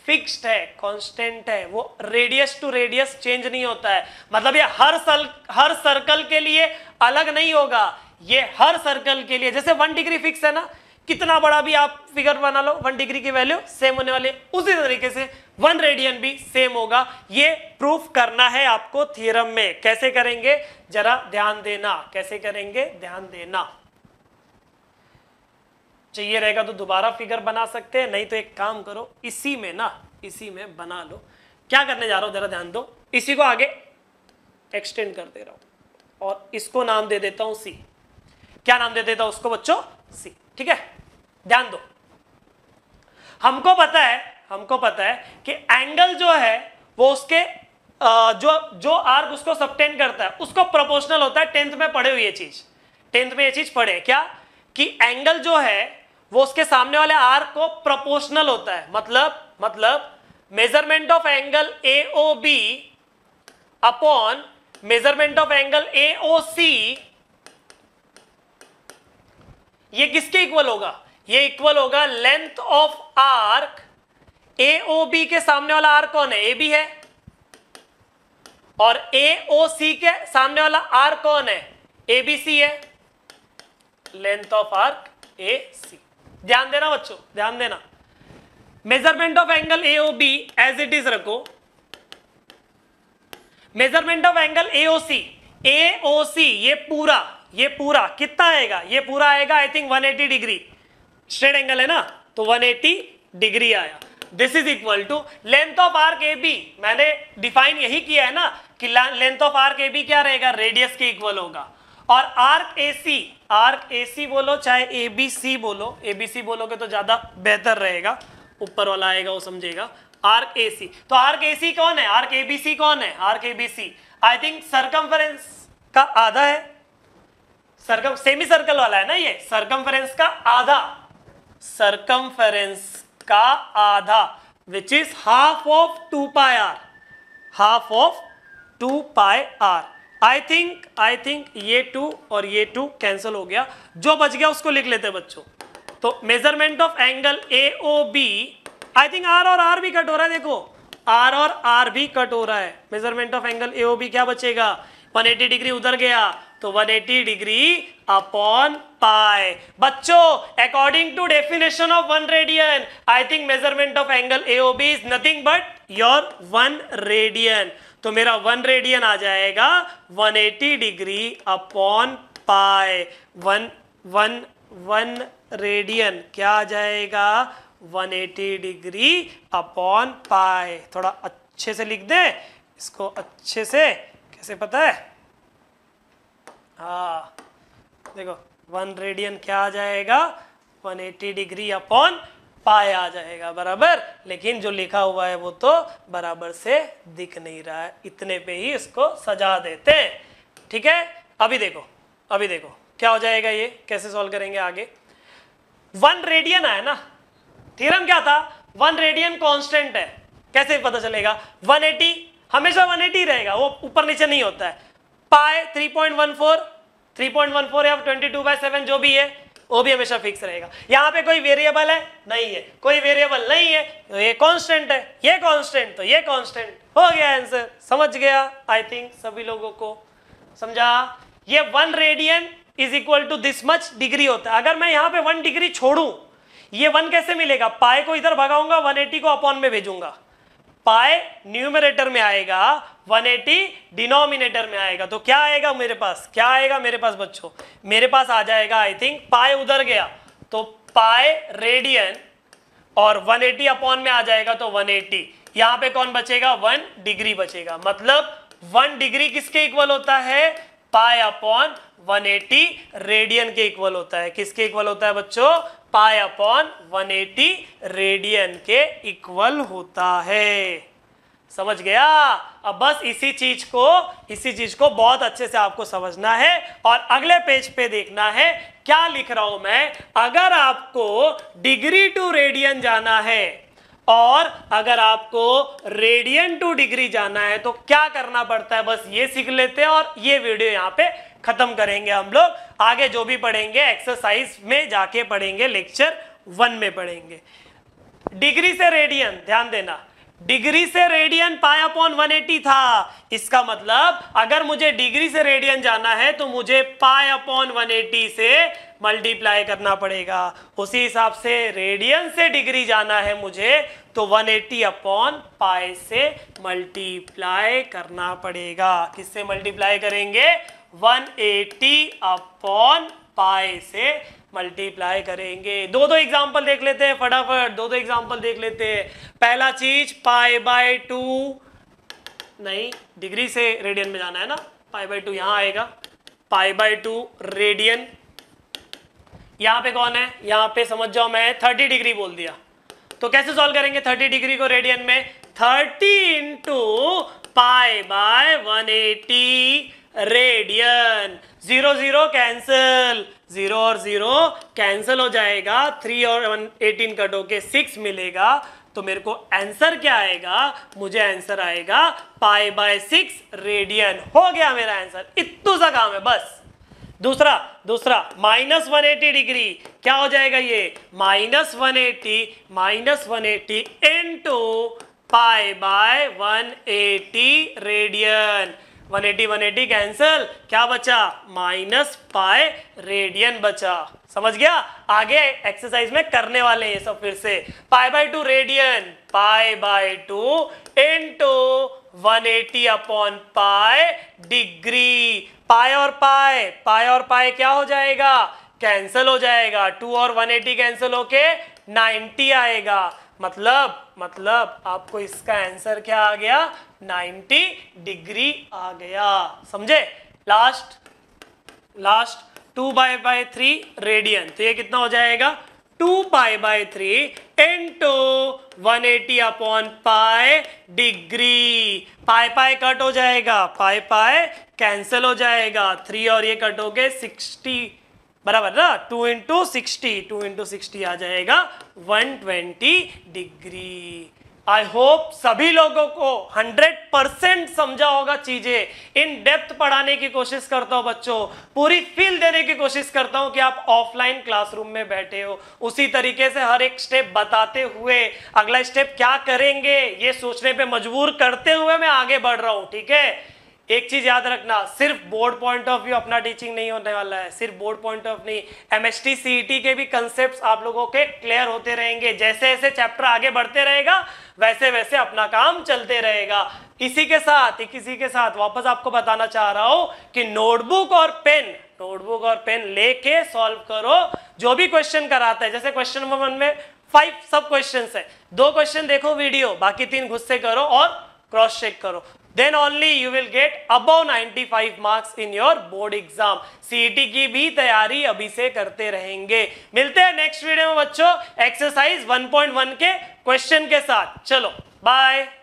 फिक्स्ड है कांस्टेंट है वो रेडियस टू रेडियस चेंज नहीं होता है मतलब ये हर सल हर सर्कल के लिए अलग नहीं होगा ये हर सर्कल के लिए जैसे वन डिग्री फिक्स है ना कितना बड़ा भी आप फिगर बना लो वन डिग्री की वैल्यू सेम होने वाले उसी तरीके से वन रेडियन भी सेम होगा ये प्रूफ करना है आपको थियरम में कैसे करेंगे जरा ध्यान देना कैसे करेंगे ध्यान देना चाहिए रहेगा तो दोबारा फिगर बना सकते हैं नहीं तो एक काम करो इसी में ना इसी में बना लो क्या करने जा रहा हूँ जरा ध्यान दो इसी को आगे एक्सटेंड कर दे रहा हूँ और इसको नाम दे देता हूँ सी क्या नाम दे देता हूँ उसको बच्चों सी ठीक है ध्यान दो हमको पता है हमको पता है कि एंगल जो है वो उसके जो जो आर्क उसको सबटेंड करता है उसको प्रोपोर्शनल होता है टेंथ में पढ़े हुई ये चीज टेंथ में ये चीज पढ़े क्या कि एंगल जो है वो उसके सामने वाले आर को प्रोपोर्शनल होता है मतलब मतलब measurement of angle A O B upon measurement of angle A O C ये किसके इक्वल होगा ये इक्वल होगा length of arc A O B के सामने वाला आर कौन है ए बी है और ए ओ सी के सामने वाला आर कौन है ए बी सी है length of arc A C ध्यान देना बच्चों ध्यान देना measurement of angle A B as it is रखो measurement of angle A C A C ये पूरा ये पूरा कितना आएगा ये पूरा आएगा I think 180 degree straight angle है ना तो 180 डिग्री आया this is equal to length of arc B मैंने डिफाइन यही किया है ना कि length of arc A B क्या रहेगा रेडियस के इक्वल होगा और arc A C R A सी बोलो चाहे ए बी सी बोलो ए बी सी बोलोगे तो ज़्यादा बेहतर रहेगा ऊपर वाला आएगा वो समझेगा आर ए सी तो आर के सी कौन है आर के बी सी कौन है arc B C I think circumference का आधा है सरकम सेमी सर्कल वाला है ना ये सरकमफरेंस का आधा सरकमफरेंस का आधा which is half of two pi R half of two pi R I think I think ये टू और ये टू कैंसिल हो गया जो बच गया उसको लिख लेते बच्चों तो measurement of angle A O B I think R और आर भी कट हो रहा है देखो आर और आर भी कट हो रहा है measurement of angle A O B क्या बचेगा 180 डिग्री उधर गया तो 180 डिग्री अपॉन पाए बच्चों according to definition of one radian I think measurement of angle A O B is nothing but your one radian तो मेरा वन रेडियन आ जाएगा one eighty degree upon pi one one one radian क्या आ जाएगा वन एटी डिग्री अपॉन पाए थोड़ा अच्छे से लिख दे इसको अच्छे से कैसे पता है हा देखो वन रेडियन क्या आ जाएगा 180 डिग्री अपॉन पाए आ जाएगा बराबर लेकिन जो लिखा हुआ है वो तो बराबर से दिख नहीं रहा है इतने पे ही इसको सजा देते हैं ठीक है अभी देखो अभी देखो क्या हो जाएगा ये कैसे सॉल्व करेंगे आगे वन रेडियन आया ना थ्योरम क्या था वन रेडियन कांस्टेंट है कैसे पता चलेगा 180 हमेशा 180 रहेगा वो ऊपर नीचे नहीं होता है पाए 3.14 3.14 या 22 बाय सेवन जो भी है वो भी हमेशा फिक्स रहेगा यहाँ पे कोई वेरिएबल है नहीं है कोई वेरिएबल नहीं है तो ये कांस्टेंट है ये कांस्टेंट तो ये कांस्टेंट हो गया आंसर समझ गया आई थिंक सभी लोगों को समझा ये one radian is equal to this much degree होता है अगर मैं यहाँ पे वन डिग्री छोड़ू ये वन कैसे मिलेगा पाए को इधर भगाऊंगा एटी को अपॉन में भेजूंगा पाए न्यूमरेटर में आएगा 180 डिनोमिनेटर में आएगा तो क्या आएगा मेरे पास क्या आएगा मेरे पास बच्चों मेरे पास आ जाएगा आई थिंक पाए उधर गया तो पाए रेडियन और 180 अपॉन में आ जाएगा तो 180 यहां पर कौन बचेगा वन डिग्री बचेगा मतलब वन डिग्री किसके इक्वल होता है पाए अपॉन 180 रेडियन के इक्वल होता है किसके इक्वल होता है बच्चों पाए अपॉन 180 रेडियन के इक्वल होता है समझ गया अब बस इसी चीज को इसी चीज को बहुत अच्छे से आपको समझना है और अगले पेज पे देखना है क्या लिख रहा हूं मैं अगर आपको डिग्री टू रेडियन जाना है और अगर आपको रेडियन टू डिग्री जाना है तो क्या करना पड़ता है बस ये सीख लेते हैं और ये वीडियो यहाँ पे खत्म करेंगे हम लोग आगे जो भी पढ़ेंगे एक्सरसाइज में जाके पढ़ेंगे लेक्चर वन में पढ़ेंगे डिग्री से रेडियन ध्यान देना डिग्री से रेडियन पाई अपॉन 180 था इसका मतलब अगर मुझे डिग्री से रेडियन जाना है तो मुझे पाई अपॉन 180 से मल्टीप्लाई करना पड़ेगा उसी हिसाब से रेडियन से डिग्री जाना है मुझे तो 180 एटी अपॉन पाए से मल्टीप्लाई करना पड़ेगा किससे मल्टीप्लाई करेंगे 180 एटी अपॉन पाए से मल्टीप्लाई करेंगे दो दो एग्जाम्पल देख लेते हैं फटाफट दो दो एग्जाम्पल देख लेते हैं पहला चीज पाए बाय टू नहीं डिग्री से रेडियन में जाना है ना पाई बाई टू यहां आएगा पाई बाय टू रेडियन यहां पे कौन है यहां पे समझ जाओ मैं थर्टी डिग्री बोल दिया तो कैसे सॉल्व करेंगे थर्टी डिग्री को रेडियन में thirty into pi by one eighty radian zero zero cancel zero और जीरो कैंसल हो जाएगा थ्री और वन एटीन कट होके सिक्स मिलेगा तो मेरे को आंसर क्या आएगा मुझे आंसर आएगा पाई बाय सिक्स रेडियन हो गया मेरा आंसर इतू सा काम है बस दूसरा दूसरा माइनस वन एटी डिग्री क्या हो जाएगा ये minus one eighty minus one eighty two pi by one eighty radian one eighty cancel क्या बचा माइनस पाए रेडियन बचा समझ गया आगे एक्सरसाइज में करने वाले हैं ये सब फिर से pi by two radian pi by two into eighty upon pi degree pi और पाए पाए और पाए क्या हो जाएगा कैंसिल हो जाएगा टू और वन एटी कैंसिल होके नाइनटी आएगा मतलब मतलब आपको इसका आंसर क्या आ गया 90 डिग्री आ गया समझे last last two by by three radian तो ये कितना हो जाएगा two pi by three into one eighty upon pi degree pi pi cut हो जाएगा पाए पाए कैंसिल हो जाएगा थ्री और ये कट हो गए सिक्सटी बराबर ना two into sixty two into sixty आ जाएगा one twenty degree I hope सभी लोगों को हंड्रेड परसेंट समझा होगा चीजें इन डेप्थ पढ़ाने की कोशिश करता हूं बच्चों पूरी फील देने की कोशिश करता हूं कि आप ऑफलाइन क्लासरूम में बैठे हो उसी तरीके से हर एक स्टेप बताते हुए अगला स्टेप क्या करेंगे ये सोचने पे मजबूर करते हुए मैं आगे बढ़ रहा हूं ठीक है एक चीज याद रखना सिर्फ बोर्ड पॉइंट ऑफ व्यू अपना टीचिंग नहीं होने वाला है सिर्फ बोर्ड पॉइंट ऑफ नहीं M S T C T के भी कंसेप्ट आप लोगों के क्लियर होते रहेंगे जैसे जैसे चैप्टर आगे बढ़ते रहेगा वैसे वैसे अपना काम चलते रहेगा इसी के साथ इसी के साथ वापस आपको बताना चाह रहा हूं कि नोटबुक और पेन नोटबुक और पेन लेके सॉल्व करो जो भी क्वेश्चन कराता है जैसे क्वेश्चन नंबर वन में फाइव सब क्वेश्चन है दो क्वेश्चन देखो वीडियो बाकी तीन गुस्से करो और क्रॉस चेक करो then only you will get above 95 marks in your board exam CET की भी तैयारी अभी से करते रहेंगे मिलते हैं नेक्स्ट वीडियो में बच्चों एक्सरसाइज 1.1 के क्वेश्चन के साथ चलो बाय